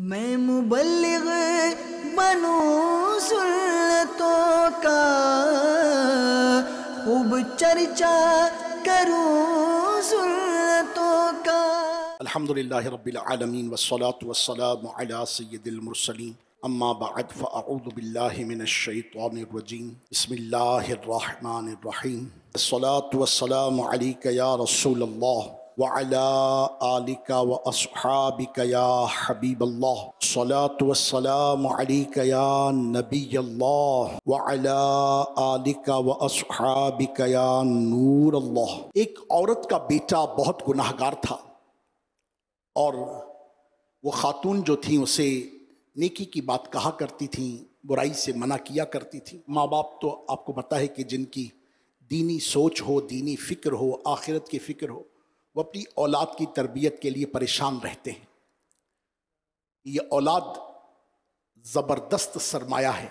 मैं मुबल्लिग बनू सुन्नतों का खूब चर्चा करूं सुन्नतों का अल्हम्दुलिल्लाह रब्बिल आलमीन वस्सलातु वस्सलामु अला सय्यदिल मुरसलीन अम्मा बाद फ़ाऊद बिल्लाहि मिनश शैतानिर रजीम बिस्मिल्लाहिर रहमानिर रहीम अस्सलातु वस्सलामु अलैका या रसूलल्लाह वाला नूर एक औरत का बेटा बहुत गुनाहगार था और वो ख़ातून जो थी उसे नेकी की बात कहा करती थी बुराई से मना किया करती थी माँ बाप तो आपको पता है कि जिनकी दीनी सोच हो दीनी फ़िक्र हो आखिरत की फ़िक्र हो वो अपनी औलाद की तरबियत के लिए परेशान रहते हैं ये औलाद ज़बरदस्त सरमाया है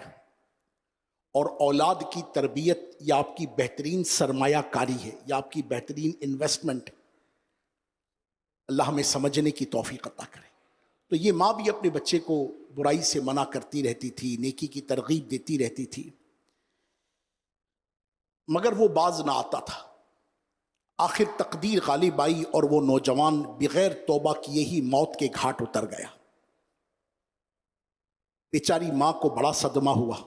और औलाद की तरबियत या आपकी बेहतरीन सरमायाकारी है या आपकी बेहतरीन इन्वेस्टमेंट है अल्लाह हमें समझने की तोफ़ी अता करे तो ये माँ भी अपने बच्चे को बुराई से मना करती रहती थी नेकी की तरगीब देती रहती थी मगर वो बाज ना आता था आखिर तकदीर गालिब आई और वो नौजवान बगैर तोबा किए ही मौत के घाट उतर गया बेचारी माँ को बड़ा सदमा हुआ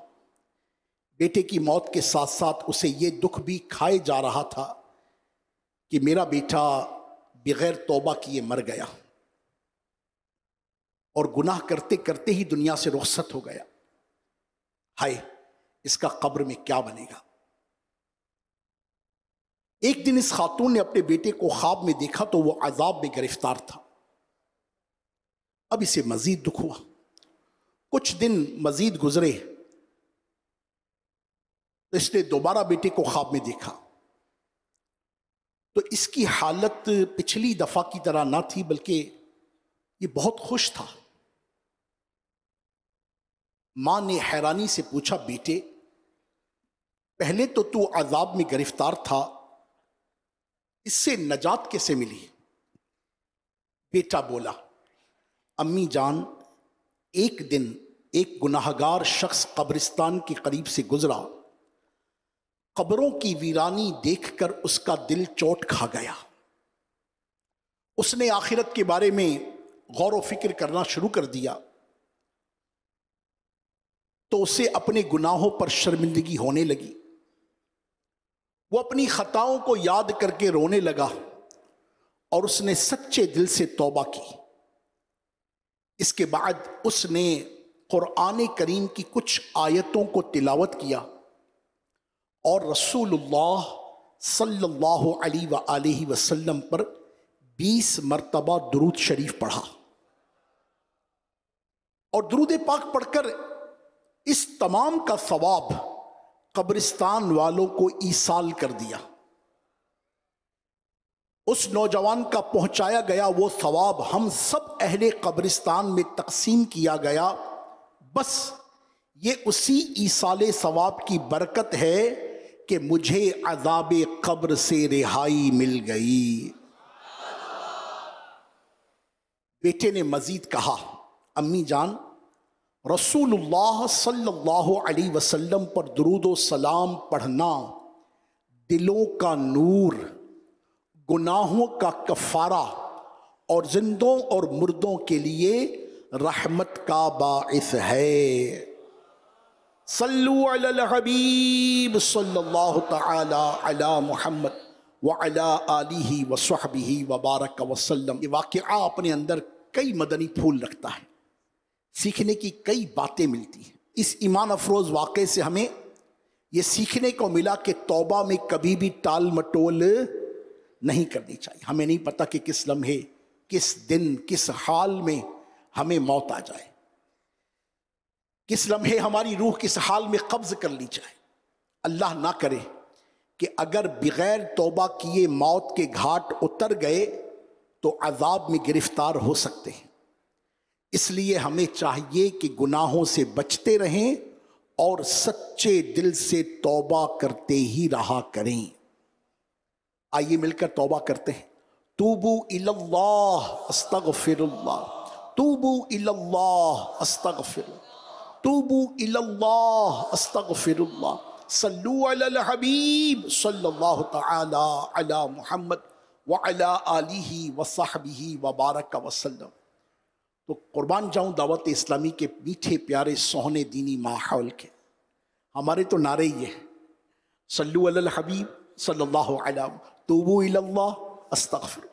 बेटे की मौत के साथ साथ उसे ये दुख भी खाए जा रहा था कि मेरा बेटा बगैर तोबा किए मर गया और गुनाह करते करते ही दुनिया से रुखसत हो गया हाय इसका कब्र में क्या बनेगा एक दिन इस खातून ने अपने बेटे को ख्वाब में देखा तो वह अजाब में गिरफ्तार था अब इसे मजीद दुख हुआ कुछ दिन मजीद गुजरे तो इसने दोबारा बेटे को ख्वाब में देखा तो इसकी हालत पिछली दफ़ा की तरह ना थी बल्कि ये बहुत खुश था माँ ने हैरानी से पूछा बेटे पहले तो तू अजाब में गिरफ्तार था इससे नजात कैसे मिली बेटा बोला अम्मी जान एक दिन एक गुनाहगार शख्स कब्रिस्तान के करीब से गुजरा कब्रों की वीरानी देखकर उसका दिल चोट खा गया उसने आखिरत के बारे में गौर फिक्र करना शुरू कर दिया तो उसे अपने गुनाहों पर शर्मिंदगी होने लगी वो अपनी खताओं को याद करके रोने लगा और उसने सच्चे दिल से तौबा की इसके बाद उसने क़ुरान करीम की कुछ आयतों को तिलावत किया और रसूलुल्लाह सल्लल्लाहु अलैहि वसल्लम पर बीस मरतबा दरूद शरीफ पढ़ा और दरूद पाक पढ़कर इस तमाम का सवाब कब्रिस्तान वालों को ईसाल कर दिया उस नौजवान का पहुंचाया गया वो सवाब हम सब अहले कब्रिस्तान में तकसीम किया गया बस ये उसी ईसाल सवाब की बरकत है कि मुझे अजाब कब्र से रिहाई मिल गई बेटे ने मजीद कहा अम्मी जान रसूलुल्लाह सल्लल्लाहु अलैहि वसल्लम पर दरूद सलाम पढ़ना दिलों का नूर गुनाहों का कफारा और जिंदों और मुर्दों के लिए रहमत का बाइस है सल्लु अलल हबीब सल्लल्लाहु ताला अला मोहम्मद व अला आलिही वसहबिही वबारक वसल्लम ये वाक़ अपने अंदर कई मदनी फूल रखता है सीखने की कई बातें मिलती हैं इस ईमान अफरोज वाक़े से हमें ये सीखने को मिला कि तौबा में कभी भी टाल मटोल नहीं करनी चाहिए हमें नहीं पता कि किस लम्हे किस दिन किस हाल में हमें मौत आ जाए किस लम्हे हमारी रूह किस हाल में कब्ज कर ली जाए अल्लाह ना करे कि अगर बगैर तौबा किए मौत के घाट उतर गए तो अजाब में गिरफ्तार हो सकते हैं इसलिए हमें चाहिए कि गुनाहों से बचते रहें और सच्चे दिल से तौबा करते ही रहा करें आइए मिलकर तौबा करते हैं तूबू इल्लाह अस्तग तूबू इल्लाह अस्तग तूबू इल्लाह अस्तग फिरल्ला सल्लू हबीब सल्लल्लाहु तआला अला मुहम्मद व अला आलिही व सहबिही व बारक व सल्लम तो कुर्बान जाऊं दावत इस्लामी के मीठे प्यारे सोहने दीनी माहौल के हमारे तो नारे ये हैं सल्लू अल हबीब सल्लल्लाहु अलैहि तोबू अस्तगफिर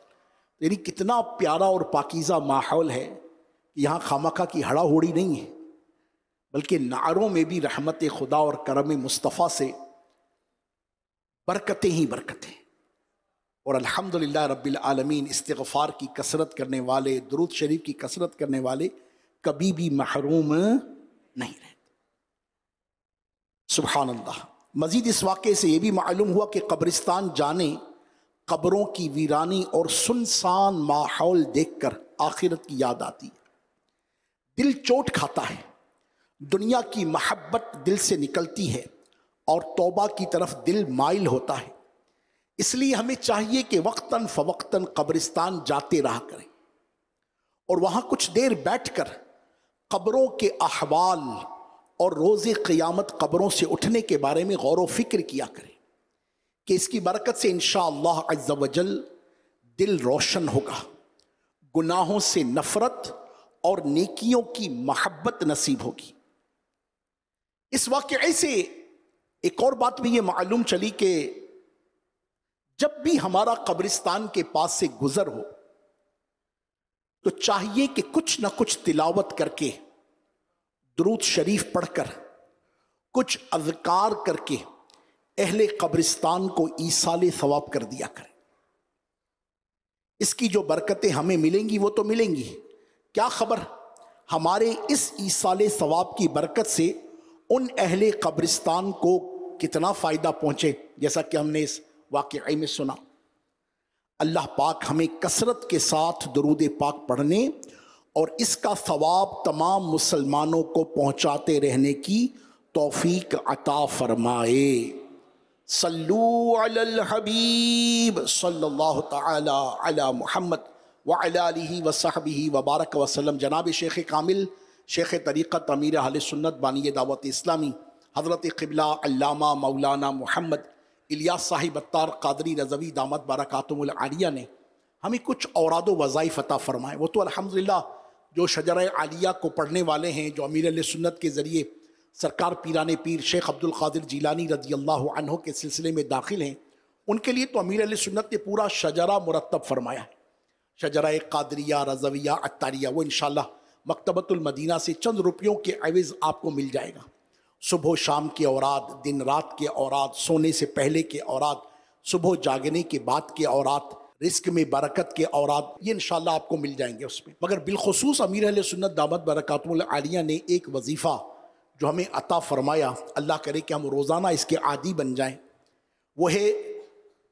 यानी कितना प्यारा और पाकिज़ा माहौल है कि यहाँ खामखा की हड़ा होड़ी नहीं है बल्कि नारों में भी रहमत खुदा और करम मुस्तफ़ा से बरकतें ही बरकतें और अल्हम्दुलिल्लाह रब्बिल आलमीन इस्तगफ़ार की कसरत करने वाले दरुद शरीफ की कसरत करने वाले कभी भी महरूम नहीं रहते सुबहान अल्लाह मज़ीद इस वाक़े से ये भी मालूम हुआ कि कब्रिस्तान जाने कब्रों की वीरानी और सुनसान माहौल देख कर आखिरत की याद आती है दिल चोट खाता है दुनिया की महब्बत दिल से निकलती है और तोबा की तरफ दिल माइल होता है इसलिए हमें चाहिए कि वक्तन फवक्तन कब्रिस्तान जाते रहा करें और वहाँ कुछ देर बैठकर कब्रों के अहवाल और रोज़ क़ियामत कब्रों से उठने के बारे में गौर व फिक्र किया करें कि इसकी बरकत से इन शजल दिल रोशन होगा गुनाहों से नफ़रत और नेकियों की महब्बत नसीब होगी इस वाक़े से एक और बात भी ये मालूम चली कि जब भी हमारा कब्रिस्तान के पास से गुजर हो तो चाहिए कि कुछ ना कुछ तिलावत करके द्रूत शरीफ पढ़कर कुछ अजकार करके अहले कब्रिस्तान को ईसाले सवाब कर दिया करें इसकी जो बरकतें हमें मिलेंगी वो तो मिलेंगी क्या खबर हमारे इस ईसाले सवाब की बरकत से उन अहले कब्रिस्तान को कितना फ़ायदा पहुंचे जैसा कि हमने इस वाक़ में सुना अल्लाह पाक हमें कसरत के साथ दरूद पाक पढ़ने और इसका सवाब तमाम मुसलमानों को पहुँचाते रहने की तोफ़ीक अता फ़रमाए सल्लुबीब सल्लल्लाहु ताला वही वबारक वसलम जनाब शेख कामिल शेख तरीक़त अमीर अल सुन्नत बानिय दावत इस्लामी हज़रत कबला मौलाना मोहम्मद इलियास साहिब अत्तार कादरी रजवी दामद आलिया ने हमें कुछ औराद वज़ाइफ अता फ़रमाए वो तो अलहमदिल्ला जो शजर आलिया को पढ़ने वाले हैं जो अमीर सुन्नत के ज़रिए सरकार पीरान पीर शेख अब्दुल कादिर जीलानी रजी अल्लाह के सिलसिले में दाखिल हैं उनके लिए तो अमीर सुन्नत ने पूरा शजरा मुरतब फरमाया है शजरा कादरिया रजविया अतारिया वो इन मकतबतुलमदीना से चंद रुपयों के अवज़ आपको मिल जाएगा सुबह शाम की औरत दिन रात के औरत सोने से पहले के औरत सुबह जागने के बाद के औरत रिस्क में बरकत के औरत ये इन आपको मिल जाएंगे उसमें मगर बिलखसूस अमीर अल सुन्नत दामद आलिया ने एक वजीफ़ा जो हमें अता फ़रमाया अल्लाह करे कि हम रोज़ाना इसके आदि बन जाएं वो है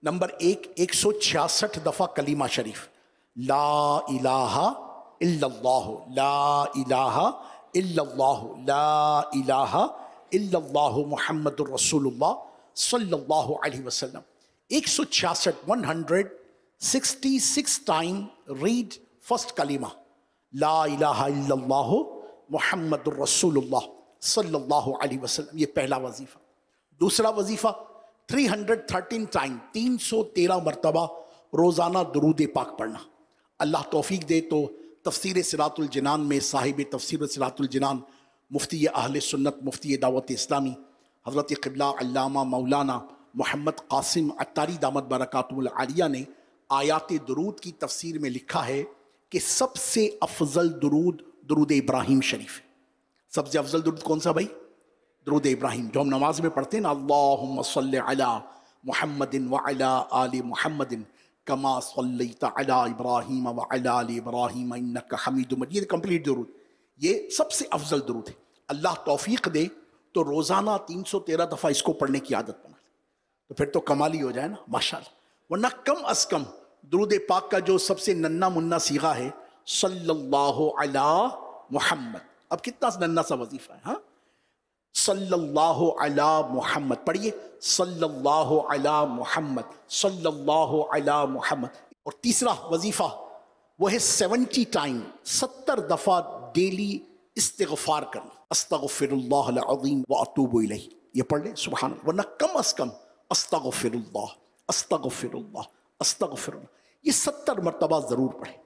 नंबर एक एक सौ छियासठ दफ़ा कलीमा शरीफ ला इलाहा इल्लल्लाहु ला इलाहा इल्लल्लाहु ला इलाहा इल्लल्लाहु मुहम्मदुर रसूलुल्लाह सल्लल्लाहु अलैहि वसल्लम एक सौ छियासठ one hundred sixty six time read first कलीमा ला इलाहा इल्लल्लाहु मुहम्मदुर रसूलुल्लाह सल्लल्लाहु अलैहि वसल्लम ये पहला वजीफा दूसरा वजीफा थ्री हंड्रेड थर्टीन टाइम तीन सौ तेरह मरतबा रोज़ाना दरूद पाक पढ़ना अल्लाह तौफीक दे तो तफसर सलातुलजनान में साहिब तफसर सलातुलजनान मुफ्ती अहल सुन्नत मुफ्ती दावत इस्लामी हज़रत कबला मौलाना मोहम्मद कासिम अतारी दामद बरक़ातुमलिया ने आयात दरूद की तफसीर में लिखा है कि सबसे अफजल दरूद दरूद इब्राहिम शरीफ है सबसे अफजल दरूद कौन सा भाई दरूद इब्राहिम जो हम नमाज में पढ़ते हैं ना अल्लाह महमदिन वाला अल महमदिन कमा सल्ला इब्राहिम वाला इब्राहिम कम्प्लीट दरूद ये सबसे अफजल दरूद है अल्लाह तोफीक दे तो रोज़ाना तीन सौ तेरह दफ़ा इसको पढ़ने की आदत बना तो फिर तो कमाल ही हो जाए ना माशा वरना कम अज़ कम दरूद पाक का जो सबसे नन्ना मुन्ना सीगा है सल्लल्लाहु अला मोहम्मद अब कितना नन्ना सा वजीफ़ा है हाँ सल्लल्लाहु अला मोहम्मद पढ़िए सल्लल्लाहु अला मोहम्मद सल्लल्लाहु अला मोहम्मद और तीसरा वजीफ़ा वो है सेवेंटी टाइम सत्तर दफ़ा डेली इस्तगफार करना अस्तगफिरल्लाजीम व अतूब ये पढ़ लें सुबह वरना कम अज़ कम अस्तगफिरल्ला अस्तगफिरल्ला अस्तगफिरल्ला ये सत्तर मरतबा ज़रूर पढ़ें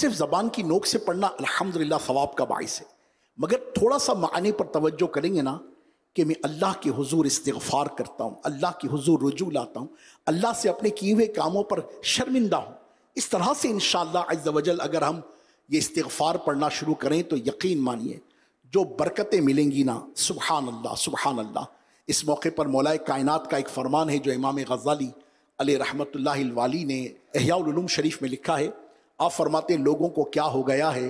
सिर्फ ज़बान की नोक से पढ़ना अलहमदिल्ला सवाब का बायस है मगर थोड़ा सा मानी पर तोज्जो करेंगे ना कि मैं अल्लाह के हजूर इस्तफार करता हूँ अल्लाह के हजूर रुजू लाता हूँ अल्लाह से अपने किए हुए कामों पर शर्मिंदा हूँ इस तरह से इन शजल अगर हम ये इस्तफ़ार पढ़ना शुरू करें तो यकीन मानिए जो बरकतें मिलेंगी ना सुबहान अल्लाह सुबहान अल्लाह इस मौके पर मौलाए कायनात का एक फरमान है जो इमाम गज़ाली अली रहमत वाली ने अहियालूम शरीफ में लिखा है आप फरमाते लोगों को क्या हो गया है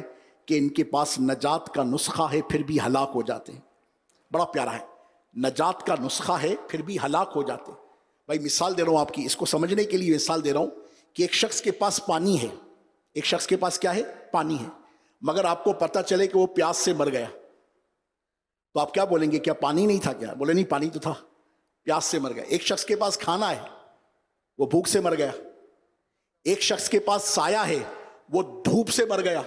कि इनके पास नजात का नुस्खा है फिर भी हलाक हो जाते हैं बड़ा प्यारा है नजात का नुस्खा है फिर भी हलाक हो जाते भाई मिसाल दे रहा हूँ आपकी इसको समझने के लिए मिसाल दे रहा हूँ कि एक शख्स के पास पानी है एक शख्स के पास क्या है पानी है मगर आपको पता चले कि वो प्यास से मर गया तो आप क्या बोलेंगे क्या पानी नहीं था क्या बोले नहीं पानी तो था प्यास से मर गया एक शख्स के पास खाना है वो भूख से मर गया एक शख्स के पास साया है वो धूप से मर गया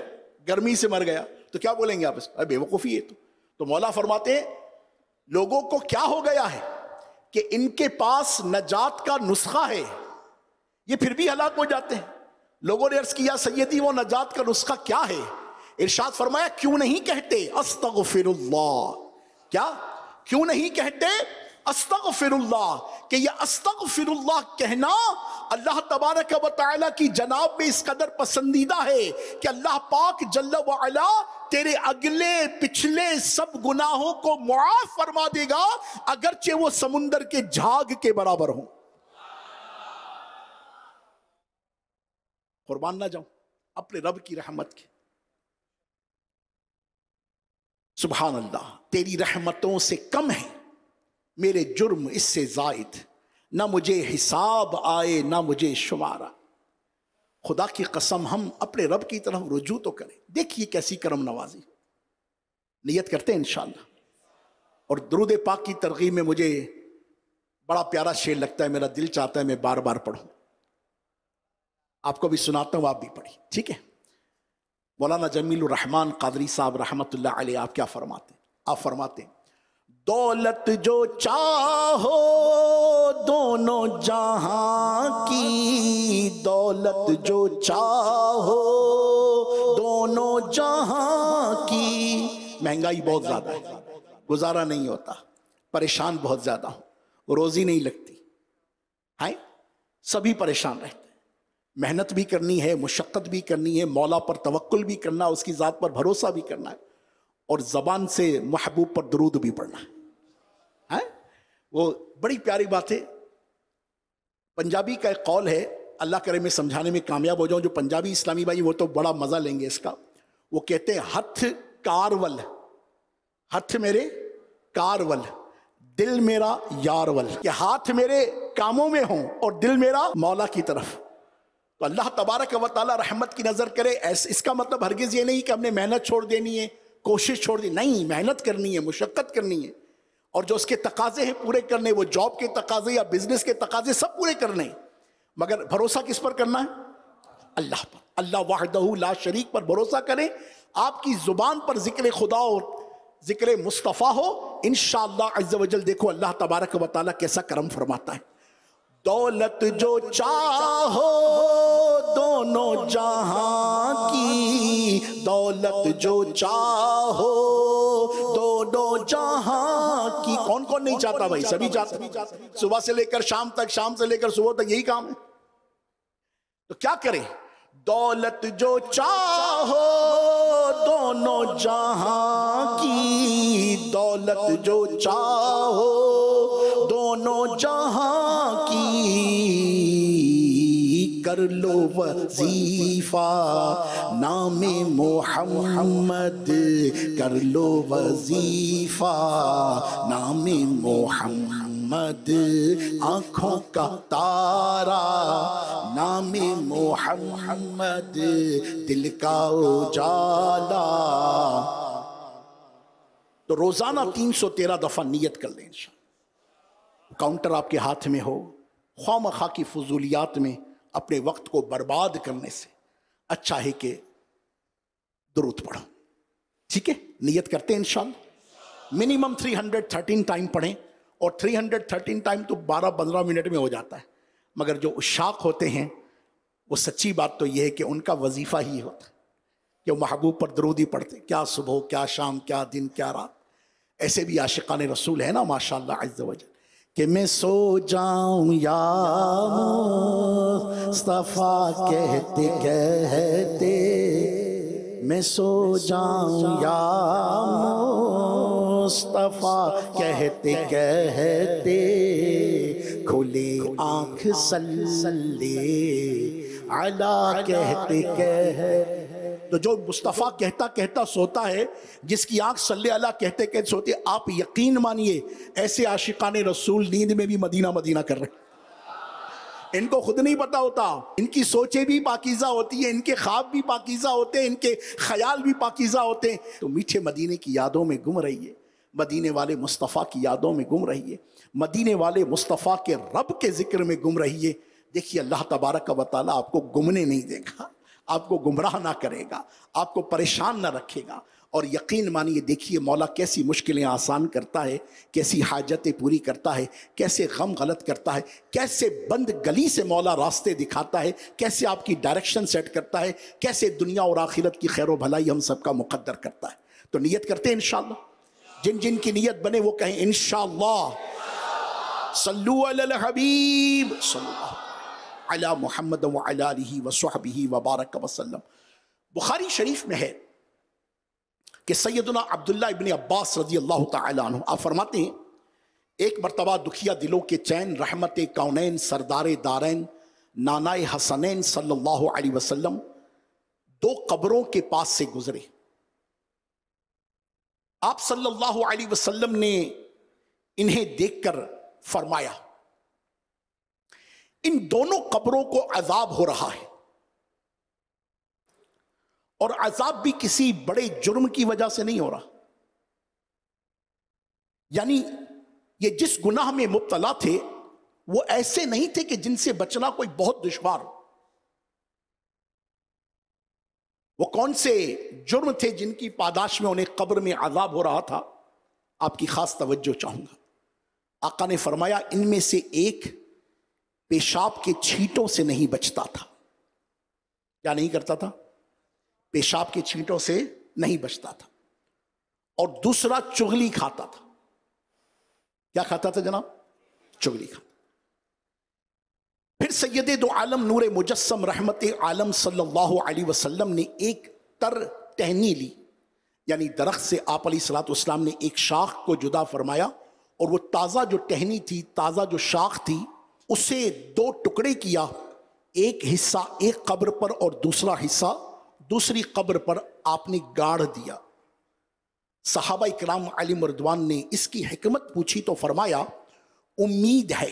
गर्मी से मर गया तो क्या बोलेंगे आप अरे बेवकूफ़ी है तो तो मौला फरमाते लोगों को क्या हो गया है कि इनके पास नजात का नुस्खा है ये फिर भी हलाक हो जाते हैं लोगों ने अर्ज किया सैदी वो नजात का नुस्खा क्या है इरशाद फरमाया क्यों नहीं कहते अस्तगफिरुल्लाह क्या क्यों नहीं कहते अस्तगफिरुल्लाह कि यह अस्तगफिरुल्लाह कहना अल्लाह तबारक व ताला की जनाब में इस कदर पसंदीदा है कि अल्लाह पाक जल्ल वाला तेरे अगले पिछले सब गुनाहों को मुआफ़ फरमा देगा अगरचे वो समुंदर के झाग के बराबर हों कुर्बान ना जाऊं अपने रब की रहमत के सुबहान अल्लाह तेरी रहमतों से कम है मेरे जुर्म इससे जायद ना मुझे हिसाब आए ना मुझे शुमारा खुदा की कसम हम अपने रब की तरफ रुजू तो करें देखिए कैसी करम नवाजी नियत करते हैं इंशाल्लाह और दरुद पाक की तरगीब में मुझे बड़ा प्यारा शेर लगता है मेरा दिल चाहता है मैं बार बार पढ़ूं आपको भी सुनाता हूँ आप भी पढ़ी ठीक है मौलाना जमील रहमान कादरी साहब रहमत आप क्या फरमाते आप फरमाते दौलत जो चाहो दोनों जहां की दौलत जो चाहो दोनों जहां की महंगाई बहुत ज़्यादा है गुजारा नहीं होता परेशान बहुत ज़्यादा हो रोज़ी नहीं लगती है सभी परेशान रहते मेहनत भी करनी है मुशक्क़त भी करनी है मौला पर तवक्ल भी करना उसकी ज़ात पर भरोसा भी करना है और ज़बान से महबूब पर दरूद भी पढ़ना है, है? वो बड़ी प्यारी बात है पंजाबी का एक कौल है अल्लाह करे मैं समझाने में कामयाब हो जाऊँ जो पंजाबी इस्लामी भाई वो तो बड़ा मज़ा लेंगे इसका वो कहते हैं हथ कारवल हथ मेरे कारवल दिल मेरा यारवल के हाथ मेरे कामों में हों और दिल मेरा मौला की तरफ तो अल्लाह तबारक व ताली रहमत की नज़र करे ऐसे इसका मतलब हरगिज़ ये नहीं कि हमने मेहनत छोड़ देनी है कोशिश छोड़ दी नहीं मेहनत करनी है मुशक्क़त करनी है और जो उसके तकाजे हैं पूरे करने वो जॉब के तकाजे या बिजनेस के तकाजे सब पूरे करने मगर भरोसा किस पर करना है अल्लाह पर अल्लाह वाह ला शरीक पर भरोसा करें आपकी ज़ुबान पर ज़िक्र खुदा और ज़िक्र मुस्तफ़ा हो इन शजल देखो अल्लाह तबारक वाली कैसा करम फरमाता है दौलत जो चाहो दोनों जहां की दौलत जो चाहो दोनों जहां की कौन कौन नहीं चाहता भाई सभी चाहते सुबह से लेकर शाम तक शाम से लेकर सुबह तक यही काम है तो क्या करें दौलत जो चाहो दोनों जहां की दौलत जो चाहो कर लो वजीफा नाम मोहम्मद कर लो वजीफा नाम मोहम्मद आँखों का तारा नाम मोहम्मद दिल का उजाला तो रोज़ाना तीन सौ तेरह दफ़ा नीयत कर लें काउंटर आपके हाथ में हो खा की फजूलियात में अपने वक्त को बर्बाद करने से अच्छा है कि दुरुद पढ़ो ठीक है नियत करते हैं इंशाल्लाह मिनिमम 313 टाइम पढ़ें और 313 टाइम तो 12-15 मिनट में हो जाता है मगर जो उशाक होते हैं वो सच्ची बात तो ये है कि उनका वजीफ़ा ही होता है कि वो महबूब पर दरूद ही पढ़ते क्या सुबह क्या शाम क्या दिन क्या रात ऐसे भी आशिकान रसूल है ना माशा अज्ज वजह कि मैं सो जाऊं या मुस्तफा कहते कहते मैं सो जाऊं या मुस्तफा कहते कहते खुली आंख सल्ले अला कहते कहते तो जो मुस्तफ़ा कहता कहता सोता है जिसकी आँख सल्ला कहते कहते सोते आप यकीन मानिए ऐसे आशिकान रसूल नींद में भी मदीना मदीना कर रहे हैं इनको खुद नहीं पता होता इनकी सोचें भी पाकिज़ा होती हैं इनके ख्वाब भी पाकिज़ा होते हैं इनके ख्याल भी पाकिज़ा होते हैं तो मीठे मदीने की यादों में गुम रहिए मदीने वाले मुस्तफ़ा की यादों में गुम रहिए मदीने वाले मुस्तफ़ा के रब के ज़िक्र में गुम रहिए देखिए अल्लाह तबारक का वाली आपको गुमने नहीं देगा आपको गुमराह ना करेगा आपको परेशान ना रखेगा और यकीन मानिए देखिए मौला कैसी मुश्किलें आसान करता है कैसी हाजतें पूरी करता है कैसे गम गलत करता है कैसे बंद गली से मौला रास्ते दिखाता है कैसे आपकी डायरेक्शन सेट करता है कैसे दुनिया और आखिरत की खैर भलाई हम सबका मुकद्दर करता है तो नीयत करते हैं इन जिन जिन की नीयत बने वो कहें अल हबीब सल्लल्लाहु अला मोहम्मद वही वसहबी वबारक वसलम बुखारी शरीफ में है कि सैदना अब्दुल्ला इबन अब्बास रजी अल्लाह तु आप फरमाते हैं एक मरतबा दुखिया दिलों के चैन रहमत कौनैन सरदार दारैन नानाए हसनैन सल्ला वसलम दो कब्रों के पास से गुजरे आप सल्लल्लाहु अलैहि वसल्लम ने इन्हें देखकर फरमाया इन दोनों कब्रों को अजाब हो रहा है और अजाब भी किसी बड़े जुर्म की वजह से नहीं हो रहा यानी ये जिस गुनाह में मुबतला थे वो ऐसे नहीं थे कि जिनसे बचना कोई बहुत दुश्वार हो वो कौन से जुर्म थे जिनकी पादाश में उन्हें कब्र में आजाब हो रहा था आपकी खास तवज्जो चाहूंगा आका ने फरमाया इनमें से एक पेशाब के छींटों से नहीं बचता था क्या नहीं करता था पेशाब के छींटों से नहीं बचता था और दूसरा चुगली खाता था क्या खाता था जनाब चुगली खाता फिर सैयद दो आलम नूर मुजस्म रहमत आलम सल्लल्लाहु अलैहि वसल्लम ने एक तर टहनी ली यानी दरख्त से आप अली सलाम ने एक शाख को जुदा फरमाया और वो ताज़ा जो टहनी थी ताज़ा जो शाख थी उसे दो टुकड़े किया एक हिस्सा एक कब्र पर और दूसरा हिस्सा दूसरी कब्र पर आपने गाढ़ दिया सहाबा इकराम अली मरदवान ने इसकी हमत पूछी तो फरमाया उम्मीद है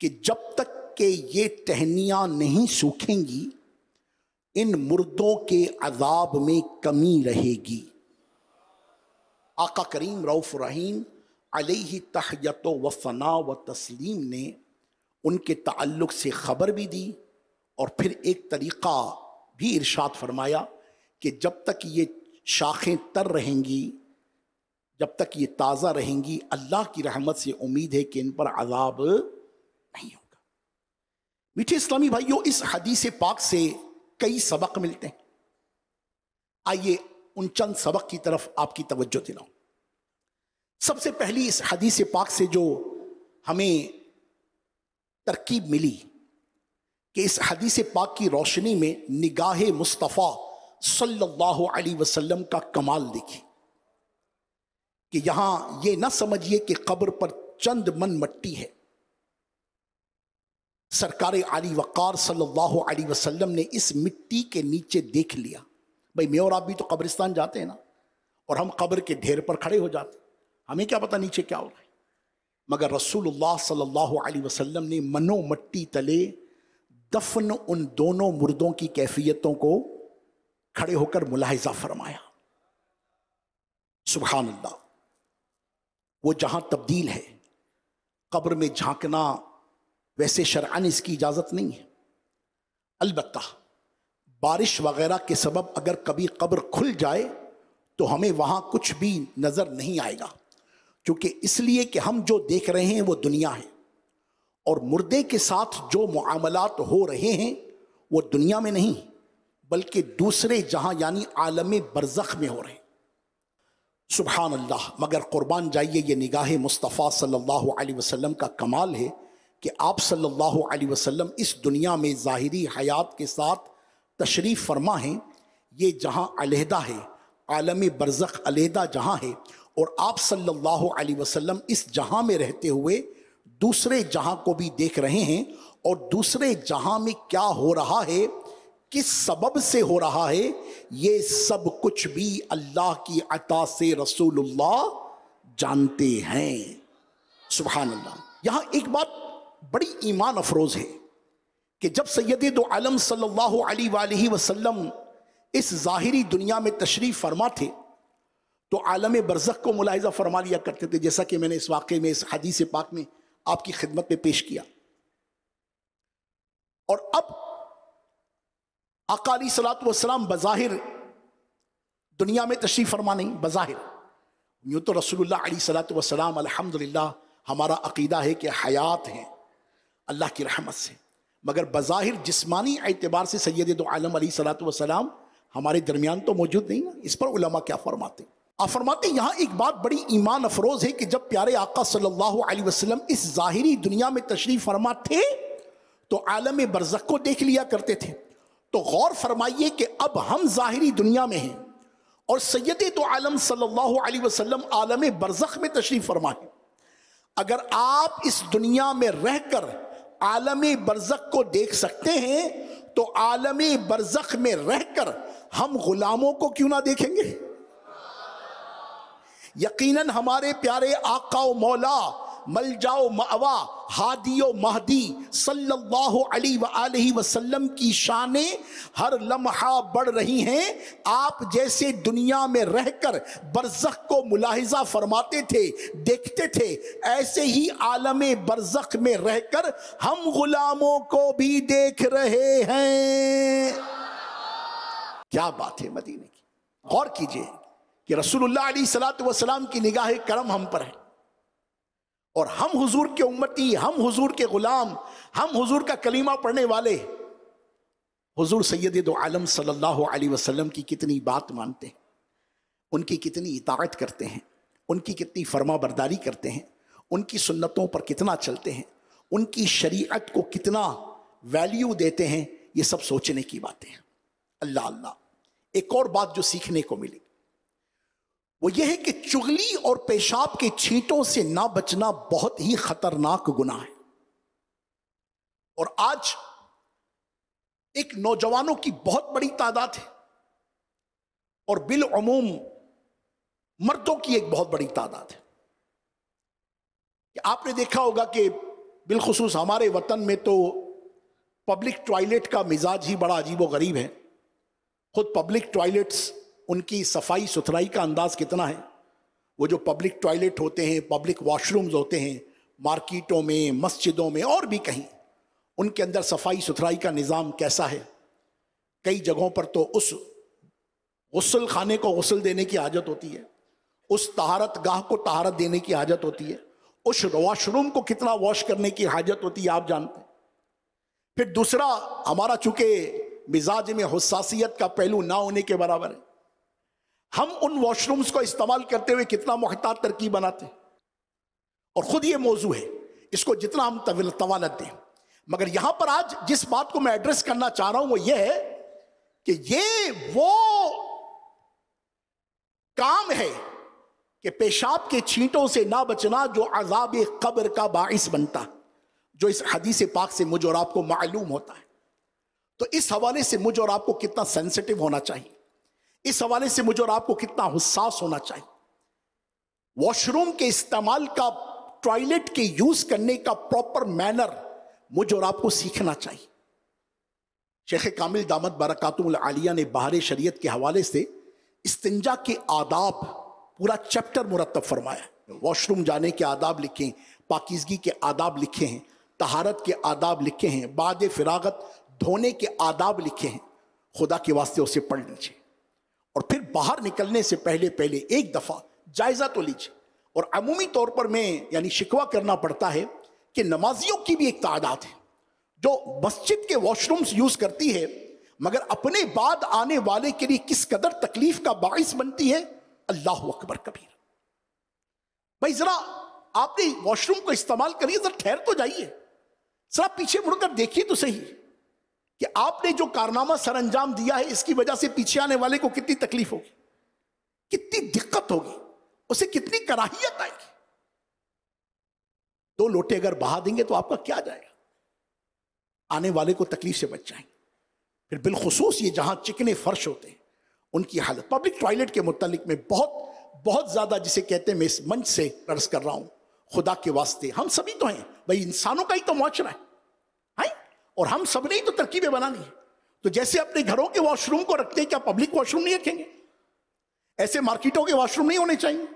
कि जब तक के ये टहनियाँ नहीं सूखेंगी इन मुर्दों के अजाब में कमी रहेगी आका करीम रऊफ़ रहीम अलही तहयत व फना व तस्लीम ने उनके ताल्लुक से ख़बर भी दी और फिर एक तरीक़ा भी इरशाद फरमाया कि जब तक ये शाखें तर रहेंगी जब तक ये ताज़ा रहेंगी अल्लाह की रहमत से उम्मीद है कि इन पर अजाब नहीं होगा मीठे इस्लामी भाइयों इस हदीस पाक से कई सबक मिलते हैं आइए उन चंद सबक की तरफ आपकी तवज्जो दिलाऊं सबसे पहली इस हदीस पाक से जो हमें तरकीब मिली कि इस हदीस पाक की रोशनी में निगाह मुस्तफ़ा सल्लल्लाहु अलैहि वसल्लम का कमाल देखी कि यहां ये ना समझिए कि कब्र पर चंद मन मट्टी है सरकार आली वक़ार सल्लल्लाहु अलैहि वसल्लम ने इस मिट्टी के नीचे देख लिया भाई मैं और आप भी तो कब्रिस्तान जाते हैं ना और हम कब्र के ढेर पर खड़े हो जाते हमें क्या पता नीचे क्या हो रहा है मगर रसूलुल्लाह सल्लल्लाहु अलैहि वसल्लम ने मनो मट्टी तले दफन उन दोनों मुर्दों की कैफियतों को खड़े होकर मुलाहिजा फरमाया सुबहान अल्लाह वो जहाँ तब्दील है कब्र में झांकना वैसे शरअन इसकी इजाज़त नहीं है अलबत् बारिश वगैरह के सबब अगर कभी कब्र खुल जाए तो हमें वहाँ कुछ भी नज़र नहीं आएगा क्योंकि इसलिए कि हम जो देख रहे हैं वो दुनिया है और मुर्दे के साथ जो मामलात हो रहे हैं वो दुनिया में नहीं बल्कि दूसरे जहां यानी आलम बरजख में हो रहे हैं सुबहान अल्लाह मगर कुर्बान जाइए ये निगाह मुस्तफ़ा सल्लल्लाहु अलैहि वसल्लम का कमाल है कि आप सल्लल्लाहु अलैहि वसल्लम इस दुनिया में ज़ाहरी हयात के साथ तशरीफ़ फरमा हैं ये जहाँ अलहदा है आलम बरजख अलहदा जहाँ है और आप सल्लल्लाहु अलैहि वसल्लम इस जहां में रहते हुए दूसरे जहां को भी देख रहे हैं और दूसरे जहां में क्या हो रहा है किस सबब से हो रहा है ये सब कुछ भी अल्लाह की अता से रसूलुल्लाह जानते हैं सुबहान अल्लाह यहाँ एक बात बड़ी ईमान अफरोज है कि जब सैयद दो आलम सल्लल्लाहु अलैहि वसल्लम इस ज़ाहिरी दुनिया में तशरीफ़ फरमा थे तो आलम बरसक को मुलायजा फरमा लिया करते थे जैसा कि मैंने इस वाक़े में इस हदीस पाक में आपकी खिदमत में पेश किया और अब अकाली सलात वसलाम बज़ाहिर दुनिया में तशरीफ़ फरमा नहीं बज़ाहिर यूँ तो रसोल्ला सलात वसलाम अलहमदिल्ला हमारा अकीदा है कि हयात हैं अल्लाह की रहमत से मगर बज़ाहिर जिस्मानी एतबार से सैद आलम सलात वसलाम हमारे दरमियान तो मौजूद नहीं ना इस पर उलमा क्या फरमाते हैं आप फरमाते यहाँ एक बात बड़ी ईमान अफरोज है कि जब प्यारे आका सल्लल्लाहु अलैहि वसल्लम इस ज़ाहिरी दुनिया में तशरीफ़ फरमा थे तो आलम बरज़क को देख लिया करते थे तो गौर फरमाइए कि अब हम ज़ाहिरी दुनिया में हैं और सैद तो आलम सल्लल्लाहु अलैहि वसल्लम आलम बरजक में तशरीफ़ फरमा है अगर आप इस दुनिया में कर आलम बरज़क को देख सकते हैं तो आलम बरजक में कर हम ग़ुलामों को क्यों ना देखेंगे यकीनन हमारे प्यारे आका मौला मल जाओ मवा हादी महदी सल्लल्लाहु अलैहि वसल्लम की शानें हर लम्हा बढ़ रही हैं आप जैसे दुनिया में रहकर बरज़ख को मुलाहिजा फरमाते थे देखते थे ऐसे ही आलम बरज़ख में रहकर हम गुलामों को भी देख रहे हैं क्या बात है मदीने की गौर कीजिए कि रसूलुल्लाह सलात वसलाम की निगाह करम हम पर है और हम हुजूर के उम्मती हम हुजूर के गुलाम हम हुजूर का कलीमा पढ़ने वाले हुजूर सैयद दो आलम सल्लल्लाहु अलैहि वसल्लम की कितनी बात मानते हैं उनकी कितनी इताकत करते हैं उनकी कितनी फर्मा बरदारी करते हैं उनकी सुन्नतों पर कितना चलते हैं उनकी शरीयत को कितना वैल्यू देते हैं ये सब सोचने की बातें हैं अल्लाह अल्लाह एक और बात जो सीखने को मिली वो ये है कि चुगली और पेशाब के छींटों से ना बचना बहुत ही खतरनाक गुना है और आज एक नौजवानों की बहुत बड़ी तादाद है और बिलूम मर्दों की एक बहुत बड़ी तादाद है कि आपने देखा होगा कि बिलखसूस हमारे वतन में तो पब्लिक टॉयलेट का मिजाज ही बड़ा अजीब व गरीब है खुद पब्लिक टॉयलेट्स उनकी सफाई सुथराई का अंदाज कितना है वो जो पब्लिक टॉयलेट होते हैं पब्लिक वॉशरूम्स होते हैं मार्केटों में मस्जिदों में और भी कहीं उनके अंदर सफाई सुथराई का निज़ाम कैसा है कई जगहों पर तो उस गसल खाने को गसल देने की आदत होती है उस तहारत गाह को तहारत देने की आदत होती है उस वॉशरूम को कितना वॉश करने की हाजत होती है आप जानते हैं फिर दूसरा हमारा चूंकि मिजाज में हसासीत का पहलू ना होने के बराबर है हम उन वॉशरूम्स को इस्तेमाल करते हुए कितना मुहतात तरकीब बनाते और खुद ये मौजू है इसको जितना हम तवालत दें मगर यहां पर आज जिस बात को मैं एड्रेस करना चाह रहा हूं वो ये है कि ये वो काम है कि पेशाब के छींटों से ना बचना जो अजाब कब्र का बाइस बनता जो इस हदीस पाक से मुझ और आपको मालूम होता है तो इस हवाले से मुझ और आपको कितना सेंसिटिव होना चाहिए इस हवाले से मुझे और आपको कितना हुसास होना चाहिए वॉशरूम के इस्तेमाल का टॉयलेट के यूज करने का प्रॉपर मैनर मुझे और आपको सीखना चाहिए शेख कामिल दामद बरकतुल आलिया ने बाहर शरीयत के हवाले से इस्तंजा के आदाब पूरा चैप्टर मुरतब फरमाया वॉशरूम जाने के आदाब लिखे हैं पाकिजगी के आदाब लिखे हैं तहारत के आदाब लिखे हैं बाद फिरागत धोने के आदाब लिखे हैं खुदा के वास्ते उसे पढ़ लीजिए और फिर बाहर निकलने से पहले पहले एक दफ़ा जायज़ा तो लीजिए और अमूमी तौर पर मैं यानी शिकवा करना पड़ता है कि नमाजियों की भी एक तादाद है जो मस्जिद के वॉशरूम्स यूज़ करती है मगर अपने बाद आने वाले के लिए किस कदर तकलीफ का बायस बनती है अल्लाह अकबर कबीर भाई ज़रा आपने वॉशरूम को इस्तेमाल करिए जरा ठहर तो जाइए जरा पीछे मुड़कर देखिए तो सही कि आपने जो कारनामा सर अंजाम दिया है इसकी वजह से पीछे आने वाले को कितनी तकलीफ होगी कितनी दिक्कत होगी उसे कितनी कराहियत आएगी दो लोटे अगर बहा देंगे तो आपका क्या जाएगा आने वाले को तकलीफ से बच जाएंगे फिर बिलखसूस ये जहां चिकने फर्श होते हैं उनकी हालत पब्लिक टॉयलेट के मुतालिक में बहुत बहुत ज़्यादा जिसे कहते हैं मैं इस मंच से अर्ज कर रहा हूं खुदा के वास्ते हम सभी तो हैं भाई इंसानों का ही तो मुआरा है और हम सब ने ही तो तरकीबें बनानी है तो जैसे अपने घरों के वॉशरूम को रखते हैं क्या पब्लिक वॉशरूम नहीं रखेंगे ऐसे मार्केटों के वॉशरूम नहीं होने चाहिए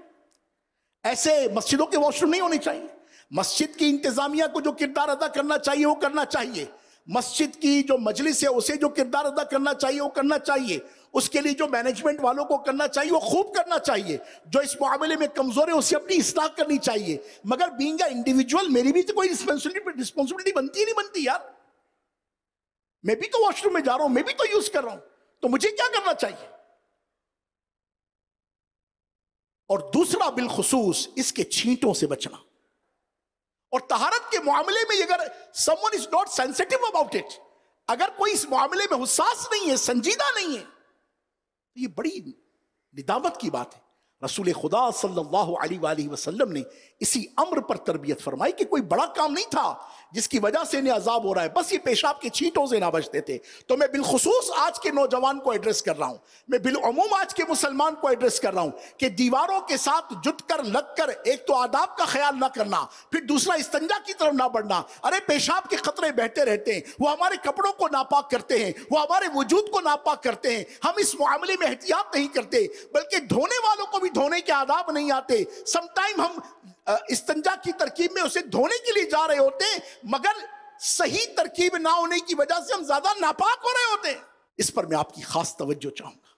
ऐसे मस्जिदों के वॉशरूम नहीं होने चाहिए मस्जिद की इंतजामिया को जो किरदार अदा करना चाहिए वो करना चाहिए मस्जिद की जो मजलिस है उसे जो किरदार अदा करना चाहिए वो करना चाहिए उसके लिए जो मैनेजमेंट वालों को करना चाहिए वो खूब करना चाहिए जो इस मामले में कमज़ोर है उसे अपनी इस्लाह करनी चाहिए मगर बींग इंडिविजुअल मेरी भी तो कोई रिस्पॉन्सिबिलिटी बनती ही नहीं बनती यार મે બીકો વોશરૂમ મે જા રહા હું મે બી તો યુઝ કર રહા હું તો મુજે ક્યા કરના ચાહીએ ઓર દૂસરા બિલ ખુસૂસ ઇસકે ચીંટો સે બચના ઓર તહરાત કે મામલે મે યગર someone is not sensitive about it અગર કોઈ ઇસ મામલે મે હુસાસ નહીં હૈ સંજીદા નહીં હૈ તો યે બડી નિદામત કી બાત હૈ रसूल खुदा सल्लल्लाहु अलैहि वसल्लम ने इसी अम्र पर तरबियत फरमाई कि कोई बड़ा काम नहीं था जिसकी वजह से इन्हें अजाब हो रहा है बस ये पेशाब के छींटों से ना बचते थे तो मैं बिलखसूस आज के नौजवान को एड्रेस कर रहा हूँ मैं बिलूम आज के मुसलमान को एड्रेस कर रहा हूँ कि दीवारों के साथ जुट कर लग कर एक तो आदाब का ख्याल ना करना फिर दूसरा इस्तंजा की तरफ ना बढ़ना अरे पेशाब के खतरे बहते रहते हैं वो हमारे कपड़ों को नापाक करते हैं वो हमारे वजूद को नापाक करते हैं हम इस मामले में एहतियात नहीं करते बल्कि धोने वालों को भी भी धोने के आदाब नहीं आते समटाइम हम इस्तंजा की तरकीब में उसे धोने के लिए जा रहे होते मगर सही तरकीब ना होने की वजह से हम ज्यादा नापाक हो रहे होते इस पर मैं आपकी खास तवज्जो चाहूंगा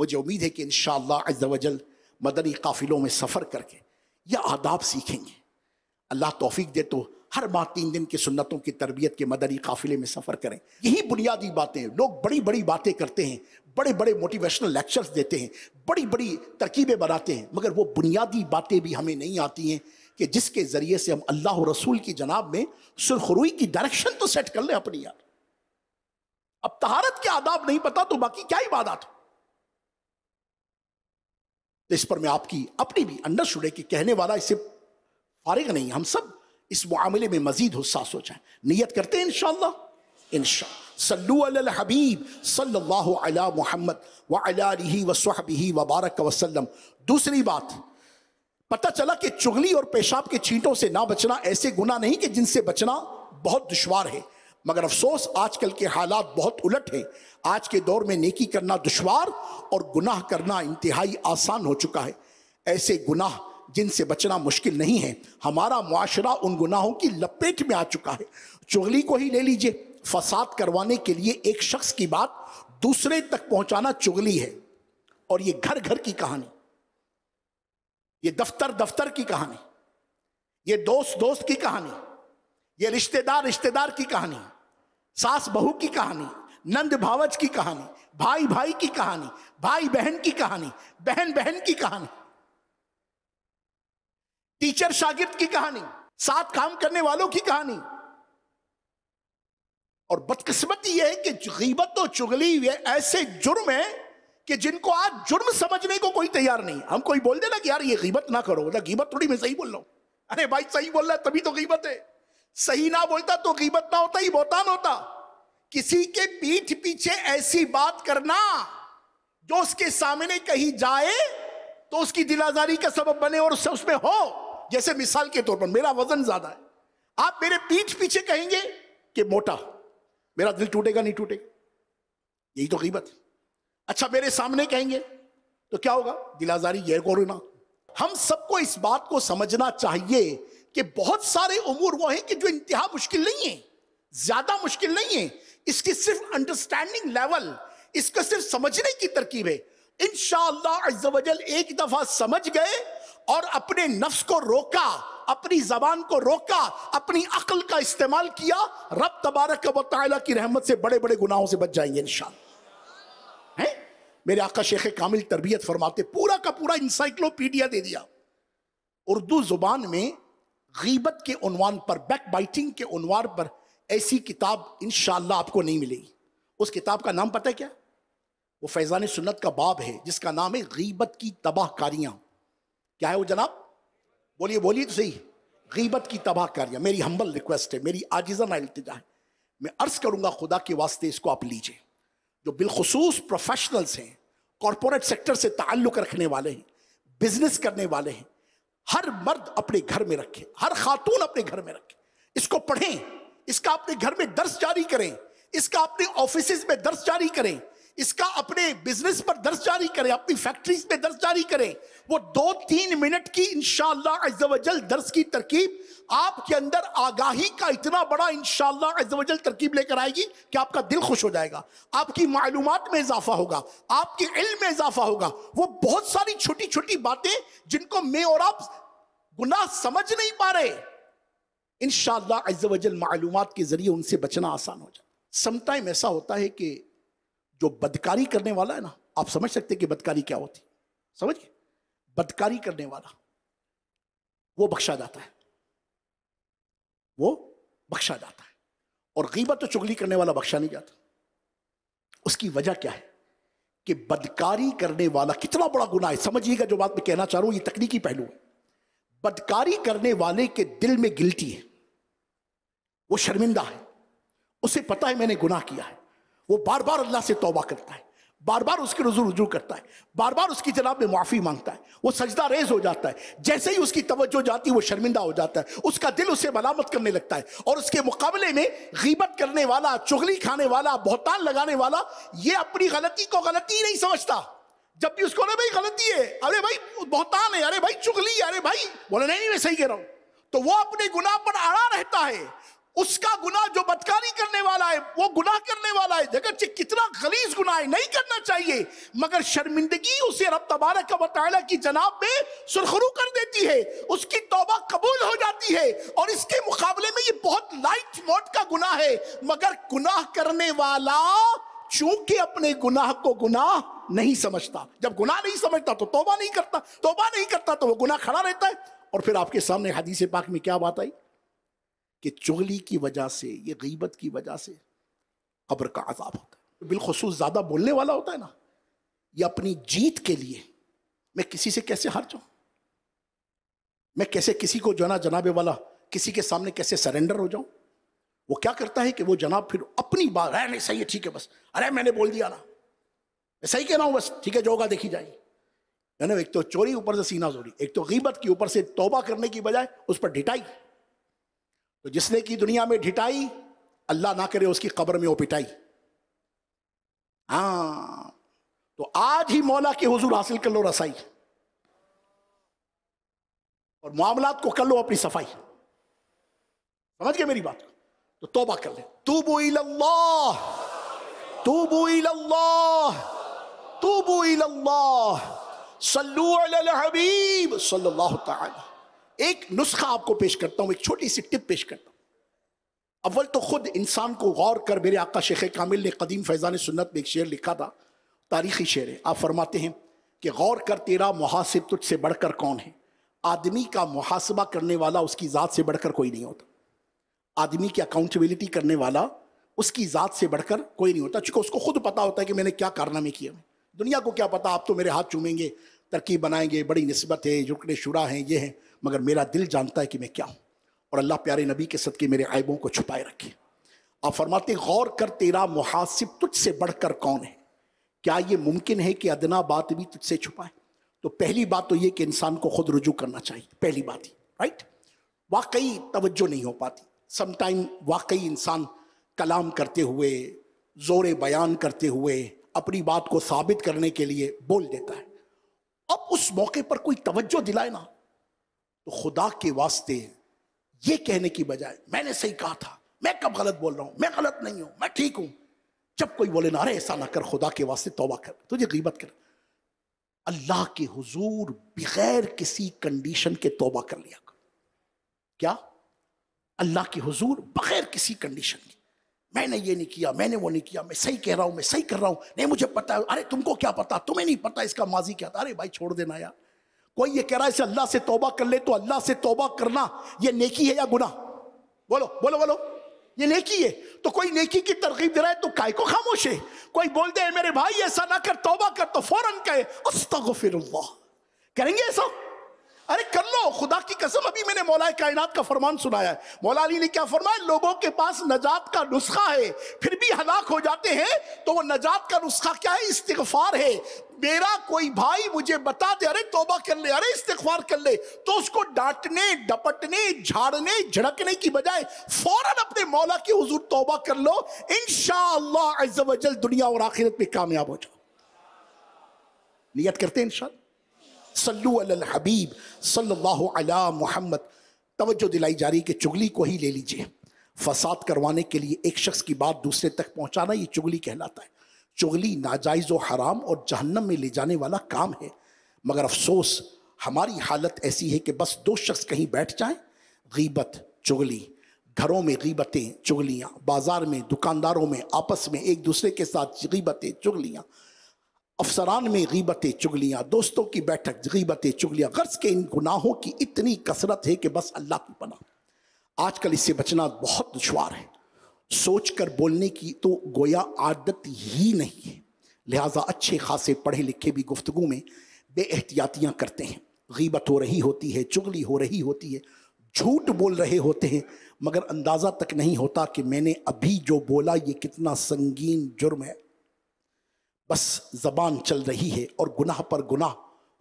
मुझे उम्मीद है कि इन शजल मदनी काफिलों में सफ़र करके यह आदाब सीखेंगे अल्लाह तोफीक दे तो हर माह तीन दिन की सुन्नतों की तरबियत के मदनी काफिले में सफ़र करें यही बुनियादी बातें लोग बड़ी बड़ी बातें करते हैं बड़े बड़े मोटिवेशनल लेक्चर्स देते हैं बड़ी बड़ी तरकीबें बनाते हैं मगर वो बुनियादी बातें भी हमें नहीं आती हैं कि जिसके ज़रिए से हम अल्लाह रसूल की जनाब में सुरखरुई की डायरेक्शन तो सेट कर लें अपनी यार अब तहारत के आदाब नहीं पता तो बाकी क्या इबादत हो तो इस पर मैं आपकी अपनी भी अंडर स्टूडे कि कहने वाला इसे फारिग नहीं हम सब इस मामले में मजीद हुस्सा सोचा नीयत करते हैं इन शह على सल्ला وعلى اله وصحبه वबारक वसलम दूसरी बात पता चला कि चुगली और पेशाब के छींटों से ना बचना ऐसे गुना नहीं कि जिनसे बचना बहुत दुशवार है मगर अफसोस आजकल के हालात बहुत उलट हैं आज के दौर में नेकी करना दुशवार और गुनाह करना इंतहाई आसान हो चुका है ऐसे गुनाह जिनसे बचना मुश्किल नहीं है हमारा माशरा उन गुनाहों की लपेट में आ चुका है चुगली को ही ले लीजिए फसाद करवाने के लिए एक शख्स की बात दूसरे तक पहुंचाना चुगली है और ये घर घर की कहानी ये दफ्तर दफ्तर की कहानी ये दोस्त दोस्त की कहानी ये रिश्तेदार रिश्तेदार की कहानी सास बहू की कहानी नंद भावच की कहानी भाई भाई की कहानी भाई बहन की कहानी बहन बहन की कहानी टीचर शागिर्द की कहानी साथ काम करने वालों की कहानी और बदकिस्मती यह है कि गीबत और चुगली ये ऐसे जुर्म है कि जिनको आज जुर्म समझने को कोई तैयार नहीं हम कोई बोल देना कि यार ये गीबत ना करो बोला गीबत थोड़ी मैं सही बोल रहा हूं अरे भाई सही बोल रहा है तभी तो गीबत है सही ना बोलता तो गीबत ना होता ही बोतान होता किसी के पीठ पीछे ऐसी बात करना जो उसके सामने कहीं जाए तो उसकी दिलाजारी का सबब बने और उससे उसमें हो जैसे मिसाल के तौर पर मेरा वजन ज्यादा है आप मेरे पीठ पीछे कहेंगे कि मोटा मेरा दिल टूटेगा नहीं टूटेगा यही तो कीमत अच्छा मेरे सामने कहेंगे तो क्या होगा दिलाजारी गैर कोरोना हम सबको इस बात को समझना चाहिए कि बहुत सारे उमूर वो हैं कि जो इंतहा मुश्किल नहीं है ज्यादा मुश्किल नहीं है इसकी सिर्फ अंडरस्टैंडिंग लेवल इसको सिर्फ समझने की तरकीब है इन एक दफा समझ गए और अपने नफ्स को रोका अपनी जबान को रोका अपनी अकल का इस्तेमाल किया रब तबारक वाली की रहमत से बड़े बड़े गुनाहों से बच जाएंगे है मेरे आका शेख कामिल तरबियत फरमाते पूरा का पूरा इंसाइक्लोपीडिया दे दिया उर्दू ज़ुबान में गीबत के उनवान पर बैक बाइटिंग के उनवान पर ऐसी किताब इंशाला आपको नहीं मिलेगी उस किताब का नाम पता है क्या वो फैज़ान सुन्नत का बाब है जिसका नाम है गीबत की तबाहकारियाँ क्या है वो जनाब बोलिए बोलिए तो सही गीबत की तबाह कर दिया मेरी हम्बल रिक्वेस्ट है मेरी आजिजा अल्तजा है मैं अर्ज़ करूंगा खुदा के वास्ते इसको आप लीजिए जो बिलखसूस प्रोफेशनल्स हैं कॉरपोरेट सेक्टर से ताल्लुक़ रखने वाले हैं बिजनेस करने वाले हैं हर मर्द अपने घर में रखे हर खातून अपने घर में रखे इसको पढ़ें इसका अपने घर में दर्स जारी करें इसका अपने ऑफिस में दर्स जारी करें इसका अपने बिजनेस पर दर्श जारी करें अपनी फैक्ट्रीज में दर्ज जारी करें वो दो तीन मिनट की इनशालाजल दर्ज की तरकीब आपके अंदर आगाही का इतना बड़ा इनशालाजल तरकीब लेकर आएगी कि आपका दिल खुश हो जाएगा आपकी मालूम में इजाफा होगा आपके इल में इजाफा होगा वो बहुत सारी छोटी छोटी बातें जिनको मैं और आप गुनाह समझ नहीं पा रहे इन शजल मालूम के ज़रिए उनसे बचना आसान हो जाए समटाइम ऐसा होता है कि जो बदकारी करने वाला है ना आप समझ सकते कि बदकारी क्या होती समझिए बदकारी करने वाला वो बख्शा जाता है वो बख्शा जाता है और गीबत तो चुगली करने वाला बख्शा नहीं जाता उसकी वजह क्या है कि बदकारी करने वाला कितना बड़ा गुनाह है समझिएगा जो बात मैं कहना चाह रहा हूं ये तकनीकी पहलू है बदकारी करने वाले के दिल में गिलती है वो शर्मिंदा है उसे पता है मैंने गुनाह किया है वो बार बार अल्लाह से तौबा करता है बार बार उसकी रजू रजू करता है बार बार उसकी जनाब में माफ़ी मांगता है वो सजदा रेज हो जाता है जैसे ही उसकी तवज्जो जाती है वो शर्मिंदा हो जाता है उसका दिल उसे मलामत करने लगता है और उसके मुकाबले में गीबत करने वाला चुगली खाने वाला बहुतान लगाने वाला ये अपनी गलती को गलती नहीं समझता जब भी उसको अरे भाई गलती है अरे भाई बहतान है अरे भाई चुगली अरे भाई बोले नहीं मैं सही कह रहा हूँ तो वो अपने गुनाह पर अड़ा रहता है उसका गुना जो बदकारी करने वाला है वो गुनाह करने वाला है जगत कितना गलीज गुनाह है नहीं करना चाहिए मगर शर्मिंदगी उसे रब तबारक बताया कि जनाब में सुरखरू कर देती है उसकी तोबा कबूल हो जाती है और इसके मुकाबले में ये बहुत लाइट मोट का गुनाह है मगर गुनाह करने वाला चूंकि अपने गुनाह को गुनाह नहीं समझता जब गुनाह नहीं समझता तो तोबा नहीं करता तोबा नहीं करता तो वह गुनाह खड़ा रहता है और फिर आपके सामने हदीस पाक में क्या बात आई कि चुगली की वजह से ये गीबत की वजह से कब्र का आजाब होता है बिलखसूस ज़्यादा बोलने वाला होता है ना ये अपनी जीत के लिए मैं किसी से कैसे हार जाऊँ मैं कैसे किसी को जो ना जनाबे वाला किसी के सामने कैसे सरेंडर हो जाऊँ वो क्या करता है कि वो जनाब फिर अपनी बात है नहीं सही है ठीक है बस अरे मैंने बोल दिया ना मैं सही कह रहा हूँ बस ठीक है जो होगा देखी जाएगी यानी एक तो चोरी ऊपर से सीना जोरी एक तो गीबत के ऊपर से तोबा करने की बजाय उस पर डिटाई तो जिसने की दुनिया में ढिटाई अल्लाह ना करे उसकी कब्र में वो पिटाई हाँ तो आज ही मौला के हुजूर हासिल कर लो रसाई और मामलात को कर लो अपनी सफाई समझ गए मेरी बात तो तोबा कर ले तूबो इल्लाह तूबो इल्लाह तूबो इल्लाह सल्लू अला हबीब सल्लल्लाहु तआला एक नुस्खा आपको पेश करता हूं एक छोटी सी टिप पेश करता हूं अव्वल तो खुद इंसान को गौर कर मेरे आका शेख कामिल ने कदीम फैज़ान सुन्नत में एक शेर लिखा था तारीखी शेर है आप फरमाते हैं कि गौर कर तेरा मुहासिब तुझसे बढ़कर कौन है आदमी का मुहासबा करने वाला उसकी ज़ात से बढ़कर कोई नहीं होता आदमी की अकाउंटेबिलिटी करने वाला उसकी ज़ात से बढ़कर कोई नहीं होता चूँकि उसको खुद पता होता है कि मैंने क्या कारनामे किया दुनिया को क्या पता आप तो मेरे हाथ चूमेंगे तरकीब बनाएंगे बड़ी नस्बत है जुकड़े शुरा हैं ये हैं मगर मेरा दिल जानता है कि मैं क्या हूँ और अल्लाह प्यारे नबी के सदके मेरे आयबों को छुपाए रखे आप फरमाते गौर कर तेरा मुहासिब तुझसे बढ़कर कौन है क्या ये मुमकिन है कि अदना बात भी तुझसे छुपाए तो पहली बात तो ये कि इंसान को खुद रुजू करना चाहिए पहली बात ही राइट वाकई तवज्जो नहीं हो पाती समटाइम वाकई इंसान कलाम करते हुए ज़ोर बयान करते हुए अपनी बात को साबित करने के लिए बोल देता है अब उस मौके पर कोई तवज्जो दिलाए ना तो खुदा के वास्ते ये कहने की बजाय मैंने सही कहा था मैं कब गलत बोल रहा हूं मैं गलत नहीं हूं मैं ठीक हूं जब कोई बोले ना अरे ऐसा ना कर खुदा के वास्ते तोबा कर तुझे गीबत कर अल्लाह के हुजूर बगैर किसी कंडीशन के तोबा कर लिया कर क्या अल्लाह के हुजूर बगैर किसी कंडीशन के मैंने ये नहीं किया मैंने वो नहीं किया मैं सही कह रहा हूं मैं सही कर रहा हूं नहीं मुझे पता अरे तुमको क्या पता तुम्हें नहीं पता इसका माजी क्या था अरे भाई छोड़ देना यार कोई ये कह रहा है इसे अल्लाह से तोबा कर ले तो अल्लाह से तोबा करना ये नेकी है या गुना बोलो बोलो बोलो ये नेकी है तो कोई नेकी की तरकीब दे रहा है तो काय को खामोश है कोई बोल दे मेरे भाई ऐसा ना कर तोबा कर तो फौरन कहे अस्तगफिरुल्लाह करेंगे ऐसा अरे कर लो खुदा की कसम अभी मैंने मौलाए कायनात का फरमान सुनाया है मौला अली ने क्या फरमाया लोगों के पास नजात का नुस्खा है फिर भी हलाक हो जाते हैं तो वो नजात का नुस्खा क्या है इस्तफार है मेरा कोई भाई मुझे बता दे अरे तोबा कर ले अरे इस्तेफार कर ले तो उसको डांटने डपटने झाड़ने झड़कने की बजाय फौरन अपने मौला की हजूर तोबा कर लो इन दुनिया और आखिरत में कामयाब हो जाओ नियत करते हैं इनशा सल्लु अल हबीब सल्लल्लाहु अला मोहम्मद तवज्जो दिलाई जा रही कि चुगली को ही ले लीजिए फसाद करवाने के लिए एक शख्स की बात दूसरे तक पहुंचाना ये चुगली कहलाता है चुगली नाजायज़ हराम और जहन्नम में ले जाने वाला काम है मगर अफसोस हमारी हालत ऐसी है कि बस दो शख्स कहीं बैठ जाएं गीबत चुगली घरों में गीबतें चुगलियाँ बाज़ार में दुकानदारों में आपस में एक दूसरे के साथ गीबतें चुगलियाँ अफसरान में गीबतें चुगलियाँ दोस्तों की बैठक गीबतें चुगलियाँ गर्ज के इन गुनाहों की इतनी कसरत है कि बस अल्लाह की पना आजकल इससे बचना बहुत दुशवार है सोचकर बोलने की तो गोया आदत ही नहीं है लिहाजा अच्छे खासे पढ़े लिखे भी गुफ्तु में बे एहतियातियाँ करते हैं गीबत हो रही होती है चुगली हो रही होती है झूठ बोल रहे होते हैं मगर अंदाज़ा तक नहीं होता कि मैंने अभी जो बोला ये कितना संगीन जुर्म है बस जबान चल रही है और गुनाह पर गुनाह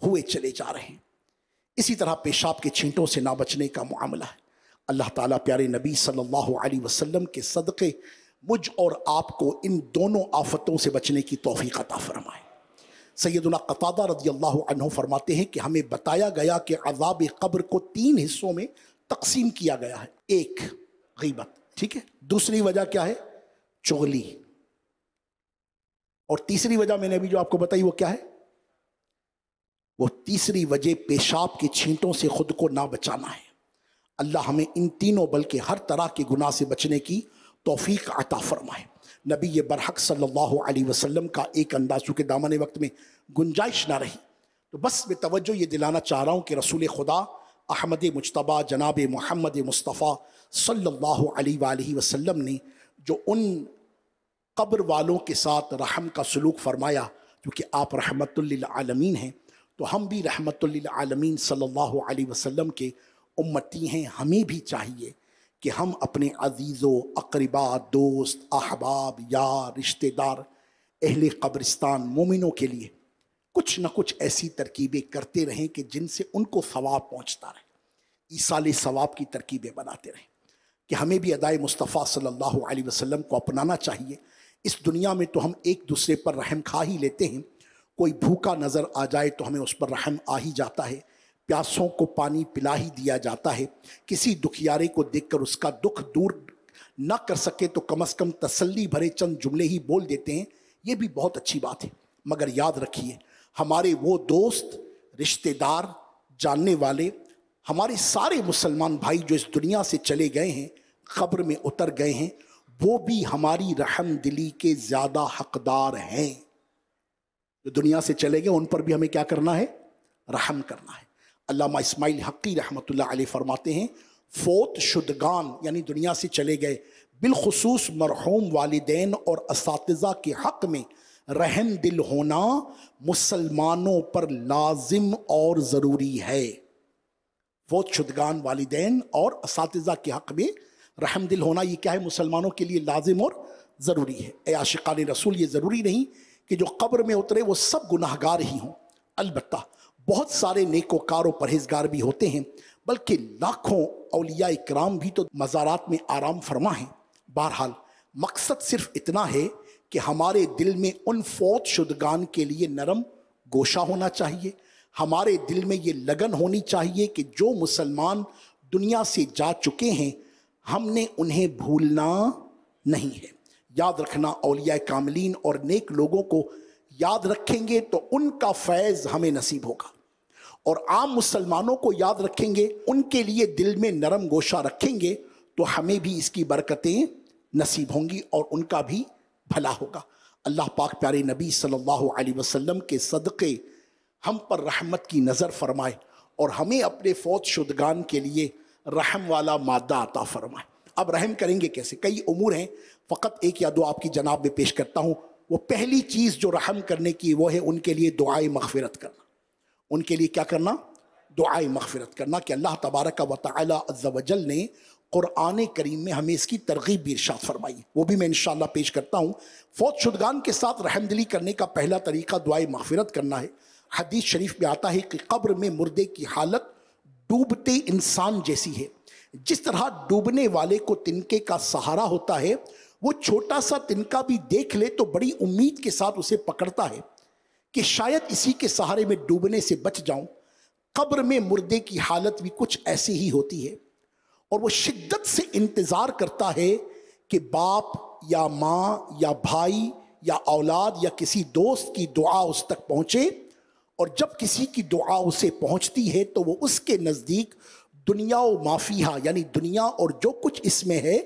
हुए चले जा रहे हैं इसी तरह पेशाब के छींटों से ना बचने का मामला है अल्लाह ताला प्यारे नबी सल्लल्लाहु अलैहि वसल्लम के सदक़े मुझ और आपको इन दोनों आफतों से बचने की तोफ़ी अता फरमाए सैदुल्ला कतादा रदी अल्लाह फरमाते हैं कि हमें बताया गया कि अजाब कब्र को तीन हिस्सों में तकसीम किया गया है एक गीबत ठीक है दूसरी वजह क्या है चुगली और तीसरी वजह मैंने अभी जो आपको बताई वो क्या है वो तीसरी वजह पेशाब की छींटों से खुद को ना बचाना है अल्लाह हमें इन तीनों बल्कि हर तरह के गुनाह से बचने की तोफ़ी अता फ़रमाए नबी बरहक सल्लल्लाहु अलैहि वसल्लम का एक अंदाज़ चूँकि दामन वक्त में गुंजाइश ना रही तो बस मैं तवज्जो ये दिलाना चाह रहा हूँ कि रसूल खुदा अहमद मुशतबा जनाब मोहम्मद मुस्तफ़ा सल्लल्लाहु अलैहि वसल्लम ने जो उन कब्र वालों के साथ रहम का सलूक फ़रमाया क्योंकि आप रहमत आलमीन हैं तो हम भी रहमत आलमीन सल्लल्लाहु अलैहि वसल्लम के उम्मती हैं हमें भी चाहिए कि हम अपने अजीज़ों अकरबा दोस्त अहबाब यार रिश्तेदार अहल कब्रिस्तान मोमिनों के लिए कुछ न कुछ ऐसी तरकीबें करते रहें कि जिनसे उनको सवाब पहुँचता रहे ईसाले सवाब की तरकीबें बनाते रहें कि हमें भी अदाए मुस्तफ़ा सल्लल्लाहु अलैहि वसल्लम को अपनाना चाहिए इस दुनिया में तो हम एक दूसरे पर रहम खा ही लेते हैं कोई भूखा नज़र आ जाए तो हमें उस पर रहम आ ही जाता है प्यासों को पानी पिला ही दिया जाता है किसी दुखियारे को देखकर उसका दुख दूर न कर सके तो कम से कम तसल्ली भरे चंद जुमले ही बोल देते हैं ये भी बहुत अच्छी बात है मगर याद रखिए हमारे वो दोस्त रिश्तेदार जानने वाले हमारे सारे मुसलमान भाई जो इस दुनिया से चले गए हैं खबर में उतर गए हैं वो भी हमारी रहम दिली के ज़्यादा हकदार हैं जो दुनिया से चले गए उन पर भी हमें क्या करना है रहम करना है अल्लामा इस्माइल हकी रहमत फरमाते हैं फोत शुदगान यानी दुनिया से चले गए बिलखसूस मरहूम वालदेन और इस के हक़ में रहम दिल होना मुसलमानों पर लाजिम और ज़रूरी है फोत शुदगान वालदेन और इस के हक़ में रहम दिल होना ये क्या है मुसलमानों के लिए लाजिम और ज़रूरी है ए आशिकान रसूल ये ज़रूरी नहीं कि जो कब्र में उतरे वो सब गुनाहगार ही हों अलबत्ता बहुत सारे नेकोकार और परहेजगार भी होते हैं बल्कि लाखों अलिया कराम भी तो मज़ारात में आराम फरमा है बहरहाल मकसद सिर्फ इतना है कि हमारे दिल में उन फौत शुदगान के लिए नरम गोशा होना चाहिए हमारे दिल में ये लगन होनी चाहिए कि जो मुसलमान दुनिया से जा चुके हैं हमने उन्हें भूलना नहीं है याद रखना अलिया कामलिन और नेक लोगों को याद रखेंगे तो उनका फैज़ हमें नसीब होगा और आम मुसलमानों को याद रखेंगे उनके लिए दिल में नरम गोशा रखेंगे तो हमें भी इसकी बरकतें नसीब होंगी और उनका भी भला होगा अल्लाह पाक प्यारे नबी सल्लल्लाहु अलैहि वसल्लम के सदक़े हम पर रहमत की नज़र फरमाए और हमें अपने फौत शुदगान के लिए रहम वाला मादा अता फरमाए अब रहम करेंगे कैसे कई उमूर हैं फ़कत एक या दो आपकी जनाब में पेश करता हूँ वो पहली चीज़ जो रहम करने की वो है उनके लिए दुआए मगफ़रत करना उनके लिए क्या करना दुआई मफफरत करना कि अल्लाह तबारक वजल ने क़ुरान करीम में हमें इसकी तरगीब भी इर्शाद फरमाई वो भी मैं इन पेश करता हूँ फौज शुदगान के साथ रहमदली करने का पहला तरीका दुआई मफफरत करना है हदीस शरीफ में आता है कि कब्र में मुर्दे की हालत डूबते इंसान जैसी है जिस तरह डूबने वाले को तिनके का सहारा होता है वो छोटा सा तिनका भी देख ले तो बड़ी उम्मीद के साथ उसे पकड़ता है कि शायद इसी के सहारे में डूबने से बच जाऊं कब्र में मुर्दे की हालत भी कुछ ऐसी ही होती है और वो शिद्दत से इंतज़ार करता है कि बाप या माँ या भाई या औलाद या किसी दोस्त की दुआ उस तक पहुँचे और जब किसी की दुआ उसे पहुँचती है तो वो उसके नज़दीक दुनिया व माफिया यानी दुनिया और जो कुछ इसमें है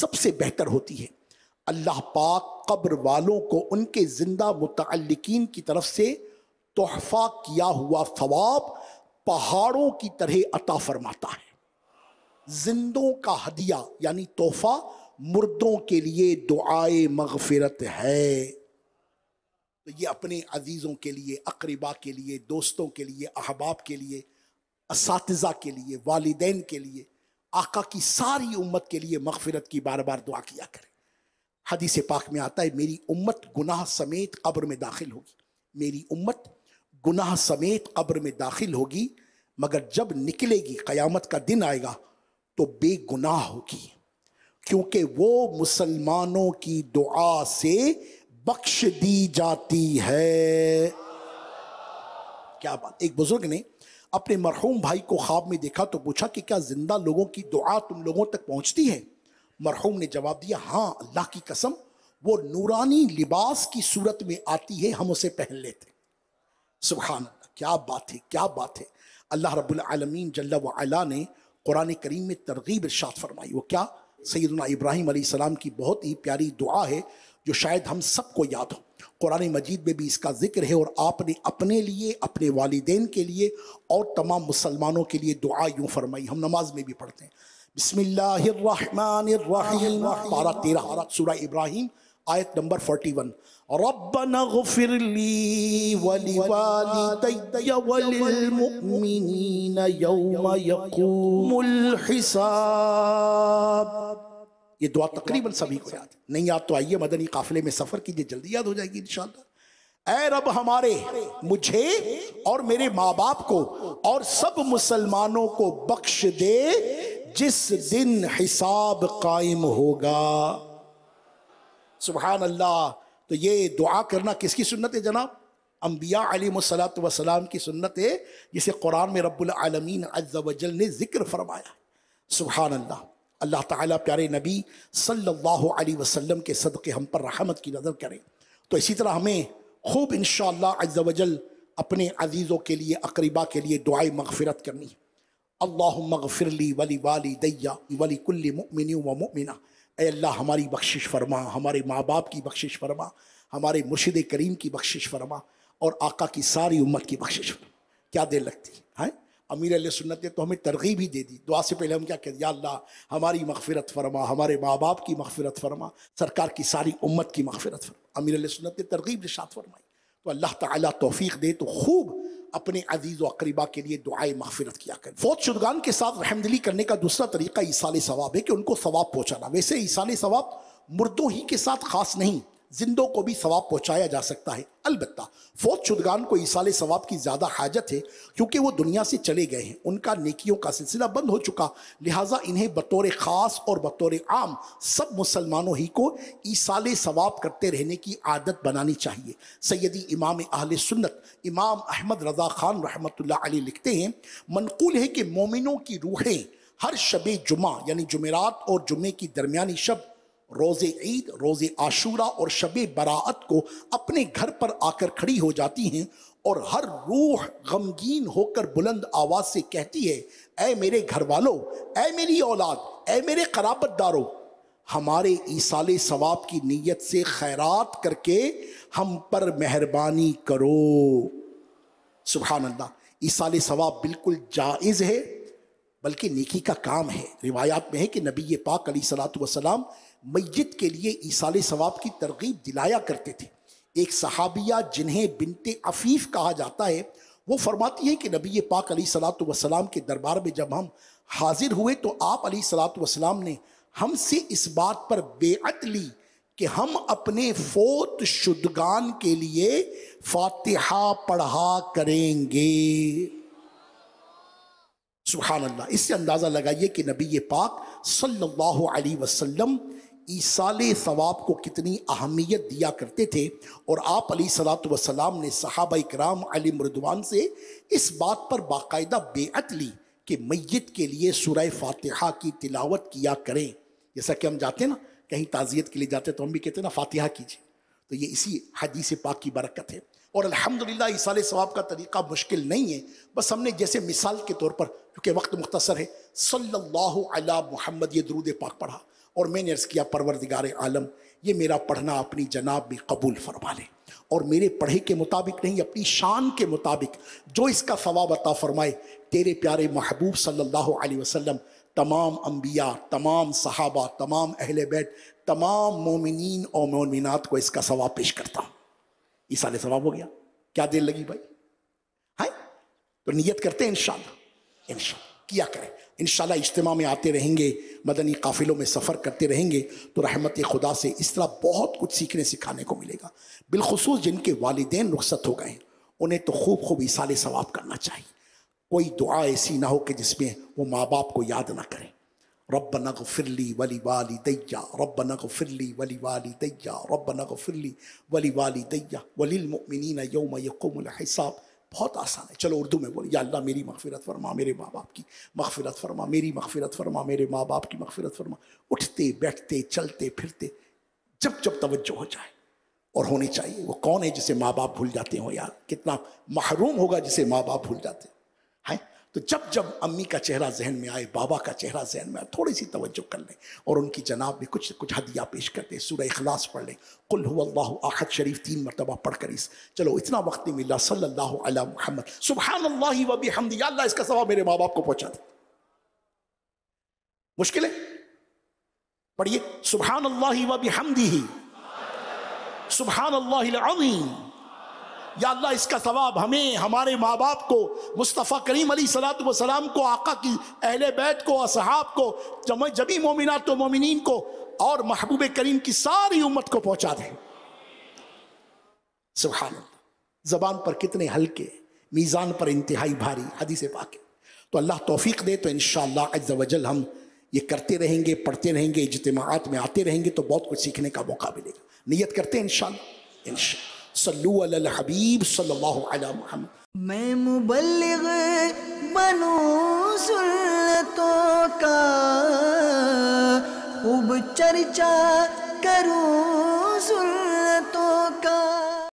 सबसे बेहतर होती है अल्लाह पाक कब्र वालों को उनके ज़िंदा मुतलकिन की तरफ से तोहफ़ा किया हुआ सवाब पहाड़ों की तरह अता फरमाता है जिंदों का हदिया यानी तोहफ़ा मुर्दों के लिए दुआए मगफिरत है तो ये अपने अजीज़ों के लिए अकरीबा के लिए दोस्तों के लिए अहबाब के लिए इस के लिए वालदेन के लिए आका की सारी उम्मत के लिए मगफिरत की बार बार दुआ किया करें हदीस पाक में आता है मेरी उम्मत गुनाह समेत कब्र में दाखिल होगी मेरी उम्मत गुनाह समेत कब्र में दाखिल होगी मगर जब निकलेगी क़यामत का दिन आएगा तो बेगुनाह होगी क्योंकि वो मुसलमानों की दुआ से बख्श दी जाती है क्या बात एक बुज़ुर्ग ने अपने मरहूम भाई को ख्वाब में देखा तो पूछा कि क्या ज़िंदा लोगों की दुआ तुम लोगों तक पहुंचती है मरहूम ने जवाब दिया हाँ अल्लाह की कसम वो नूरानी लिबास की सूरत में आती है हम उसे पहन लेते सुबहान क्या बात है क्या बात है अल्लाह रबालमीन जल्ला ने कुरान करीम में तरगीब इर्शाद फरमाई वो क्या सैदना इब्राहिम सलाम की बहुत ही प्यारी दुआ है जो शायद हम सबको याद हो कुरान मजीद में भी इसका जिक्र है और आपने अपने लिए अपने वालदेन के लिए और तमाम मुसलमानों के लिए दुआ यूँ फरमाई हम नमाज में भी पढ़ते हैं बिस्मिल्लाहिर्रहमानिर्रहीम पारा सूरह इब्राहिम आयत नंबर रब्बना गफिर ली वली वलिल मुमिनीन यौम यकूमुल हिसाब ये दुआ तकरीबन सभी को याद है नहीं याद तो आइए मदनी काफिले में सफ़र कीजिए जल्दी याद हो जाएगी इंशाल्लाह ऐ रब हमारे मुझे और मेरे माँ बाप को और सब मुसलमानों को बख्श दे जिस दिन हिसाब कायम होगा सुबह अल्लाह तो ये दुआ करना किसकी सुन्नत है जनाब अम्बिया अलीमसलात वसलाम की सुन्नत है जिसे कुरान में रबालमीन अज्जल ने ज़िक्र फरमाया सुबहान अल्लाह अल्लाह ताला प्यारे नबी सल्लल्लाहु अलैहि वसल्लम के सदक़े हम पर रहमत की नज़र करें तो इसी तरह हमें खूब इन शज़ल अपने अजीज़ों के लिए अकरबा के लिए दुआई मगफ़रत करनी है अल्लाहमगफिरली वली वाली दैया वली कुल्ली मुमिन व मुमिना अल्लाह हमारी बख्शिश फरमा हमारे माँ बाप की बख्शिश फरमा हमारे मुर्शद करीम की बख्शिश फरमा और आका की सारी उम्मत की बख्शिश फरमा क्या देर लगती है अमीर अल सुन्नत ने तो हमें तरगीब ही दे दी दुआ से पहले हम क्या कहते या अल्लाह हमारी मगफ़रत फरमा हमारे माँ बाप की मगफ़रत फरमा सरकार की सारी उम्मत की मगफिरत फरमा अमीर अल सुन्नत ने तरगीब निशात फरमाई तो अल्लाह ताली दे तो खूब अपने अजीज़ वक़रीबा के लिए दुआए माफिरत किया करें फौज शुदगान के साथ रहमदली करने का दूसरा तरीका ईसाल सवाब है कि उनको सवाब पहुँचाना वैसे ईसाल सवाब मुर्दों ही के साथ खास नहीं जिंदों को भी सवाब पहुंचाया जा सकता है अलबत् फौज शुदगान को ईसाल सवाब की ज़्यादा हाजत है क्योंकि वो दुनिया से चले गए हैं उनका नेकियों का सिलसिला बंद हो चुका लिहाजा इन्हें बतौर ख़ास और बतौर आम सब मुसलमानों ही को ईसाल सवाब करते रहने की आदत बनानी चाहिए सैदी इमाम अहल सुन्नत इमाम अहमद रज़ा ख़ान रहमत लिखते हैं मनकूल है कि मोमिनों की रूहें हर शब जुमा यानी जुमेरात और जुमे की दरमियानी शब रोज़े ईद रोज़े आशूरा और शब बरात को अपने घर पर आकर खड़ी हो जाती हैं और हर रूह गमगीन होकर बुलंद आवाज़ से कहती है ए मेरे घर वालों ऐ मेरी औलाद ऐ मेरे दारो हमारे ईसाले सवाब की नीयत से खैरात करके हम पर मेहरबानी करो सुबहानंदा ईसाल ईसाले सवाब बिल्कुल जायज़ है बल्कि नेकी का काम है रिवायात में है कि नबी पाक अली सलात वसलाम मैत के लिए ईसाले सवाब की तरगीब दिलाया करते थे एक सहाबिया जिन्हें बिनते अफीफ कहा जाता है वो फरमाती है कि नबी पाक अली सलात वसलाम के दरबार में जब हम हाजिर हुए तो आप अली सलात वसलाम ने हमसे इस बात पर बेअत ली कि हम अपने फोत शुदगान के लिए फातिहा पढ़ा करेंगे सुबहान अल्लाह इससे अंदाज़ा लगाइए कि नबी पाक सल्लल्लाहु अलैहि वसल्लम ईसाले सवाब को कितनी अहमियत दिया करते थे और आप अली सलात वसलाम ने सहाब कराम अली मरदवान से इस बात पर बाकायदा बेअत ली कि मैत के लिए सूरह फातिहा की तिलावत किया करें जैसा कि हम जाते ना कहीं ताज़ियत के लिए जाते तो हम भी कहते ना फातिहा कीजिए तो ये इसी हदीसी पाक की बरकत है और अल्हम्दुलिल्लाह ईसाल सवाब का तरीका मुश्किल नहीं है बस हमने जैसे मिसाल के तौर पर क्योंकि वक्त मुख्तसर है सल्लल्लाहु अलैहि मोहम्मद ये दरूद पाक पढ़ा और मैंने अर्ज़ किया परवरदिगार आलम ये मेरा पढ़ना अपनी जनाब में कबूल फरमा ले और मेरे पढ़े के मुताबिक नहीं अपनी शान के मुताबिक जो इसका फ़वाब अता फ़रमाए तेरे प्यारे महबूब सल्लल्लाहु अलैहि वसल्लम तमाम अम्बिया तमाम सहाबा तमाम अहल बैत तमाम मोमिन और मोमिनत को इसका सवाब पेश करता हूँ इस सवाब हो गया क्या देर लगी भाई है तो नीयत करते हैं इन शाह किया करें इन इज्तम में आते रहेंगे मदनी काफ़िलों में सफ़र करते रहेंगे तो रहमत खुदा से इस तरह बहुत कुछ सीखने सिखाने को मिलेगा बिलखसूस जिनके वालदे रुख्सत हो गए उन्हें तो खूब खूब इसाले सवाब करना चाहिए कोई दुआ ऐसी ना हो कि जिसमें वो माँ बाप को याद ना करें रब नग फिरली वली वाली दैया रब नग फिरली वली वाली दैया रब नग फिरली वली वाली दैया वलिलमिन योम यकुम हिसाब बहुत आसान है चलो उर्दू में बोले या अल्लाह मेरी मगफिरत फरमा मेरे माँ बाप की मगफिरत फरमा मेरी मगफिरत फरमा मेरे माँ बाप की मगफिरत फरमा उठते बैठते चलते फिरते जब जब तवज्जो हो जाए और होनी चाहिए वो कौन है जिसे माँ बाप भूल जाते हो यार कितना महरूम होगा जिसे माँ बाप भूल जाते हैं तो जब जब अम्मी का चेहरा जहन में आए बाबा का चेहरा जहन में आए थोड़ी सी तवज्जो कर लें और उनकी जनाब में कुछ कुछ हदिया पेश कर दें सूर्य अखलास पढ़ लें कुल अल्लाह आहद शरीफ तीन मरतबा पढ़कर इस चलो इतना वक्त नहीं मिला सल्ला महमद सुबहान अल्लाह वबी हमद अल्लाह इसका सवाब मेरे माँ बाप को पहुँचा दें मुश्किल है पढ़िए सुबहान अल्लाह वबी हमदी ही सुबहान अल्लाह या अल्लाह इसका सवाब हमें हमारे माँ बाप को मुस्तफ़ा करीम अली सलात वसलाम को आका की अहल बैत को असहाब को जम जबी मोमिनत तो मोमिन को और महबूब करीम की सारी उम्मत को पहुँचा दें सुबहान ज़बान पर कितने हल्के मीज़ान पर इंतहाई भारी हदीस पाके तो अल्लाह तोफ़ी दे तो इन शजल हम ये करते रहेंगे पढ़ते रहेंगे इजतमात में आते रहेंगे तो बहुत कुछ सीखने का मौका मिलेगा नीयत करते हैं इन शाला हबीब सल्लल्लाहु मैं मुबल्लिग बनू सुन्नतों का खूब चर्चा करूं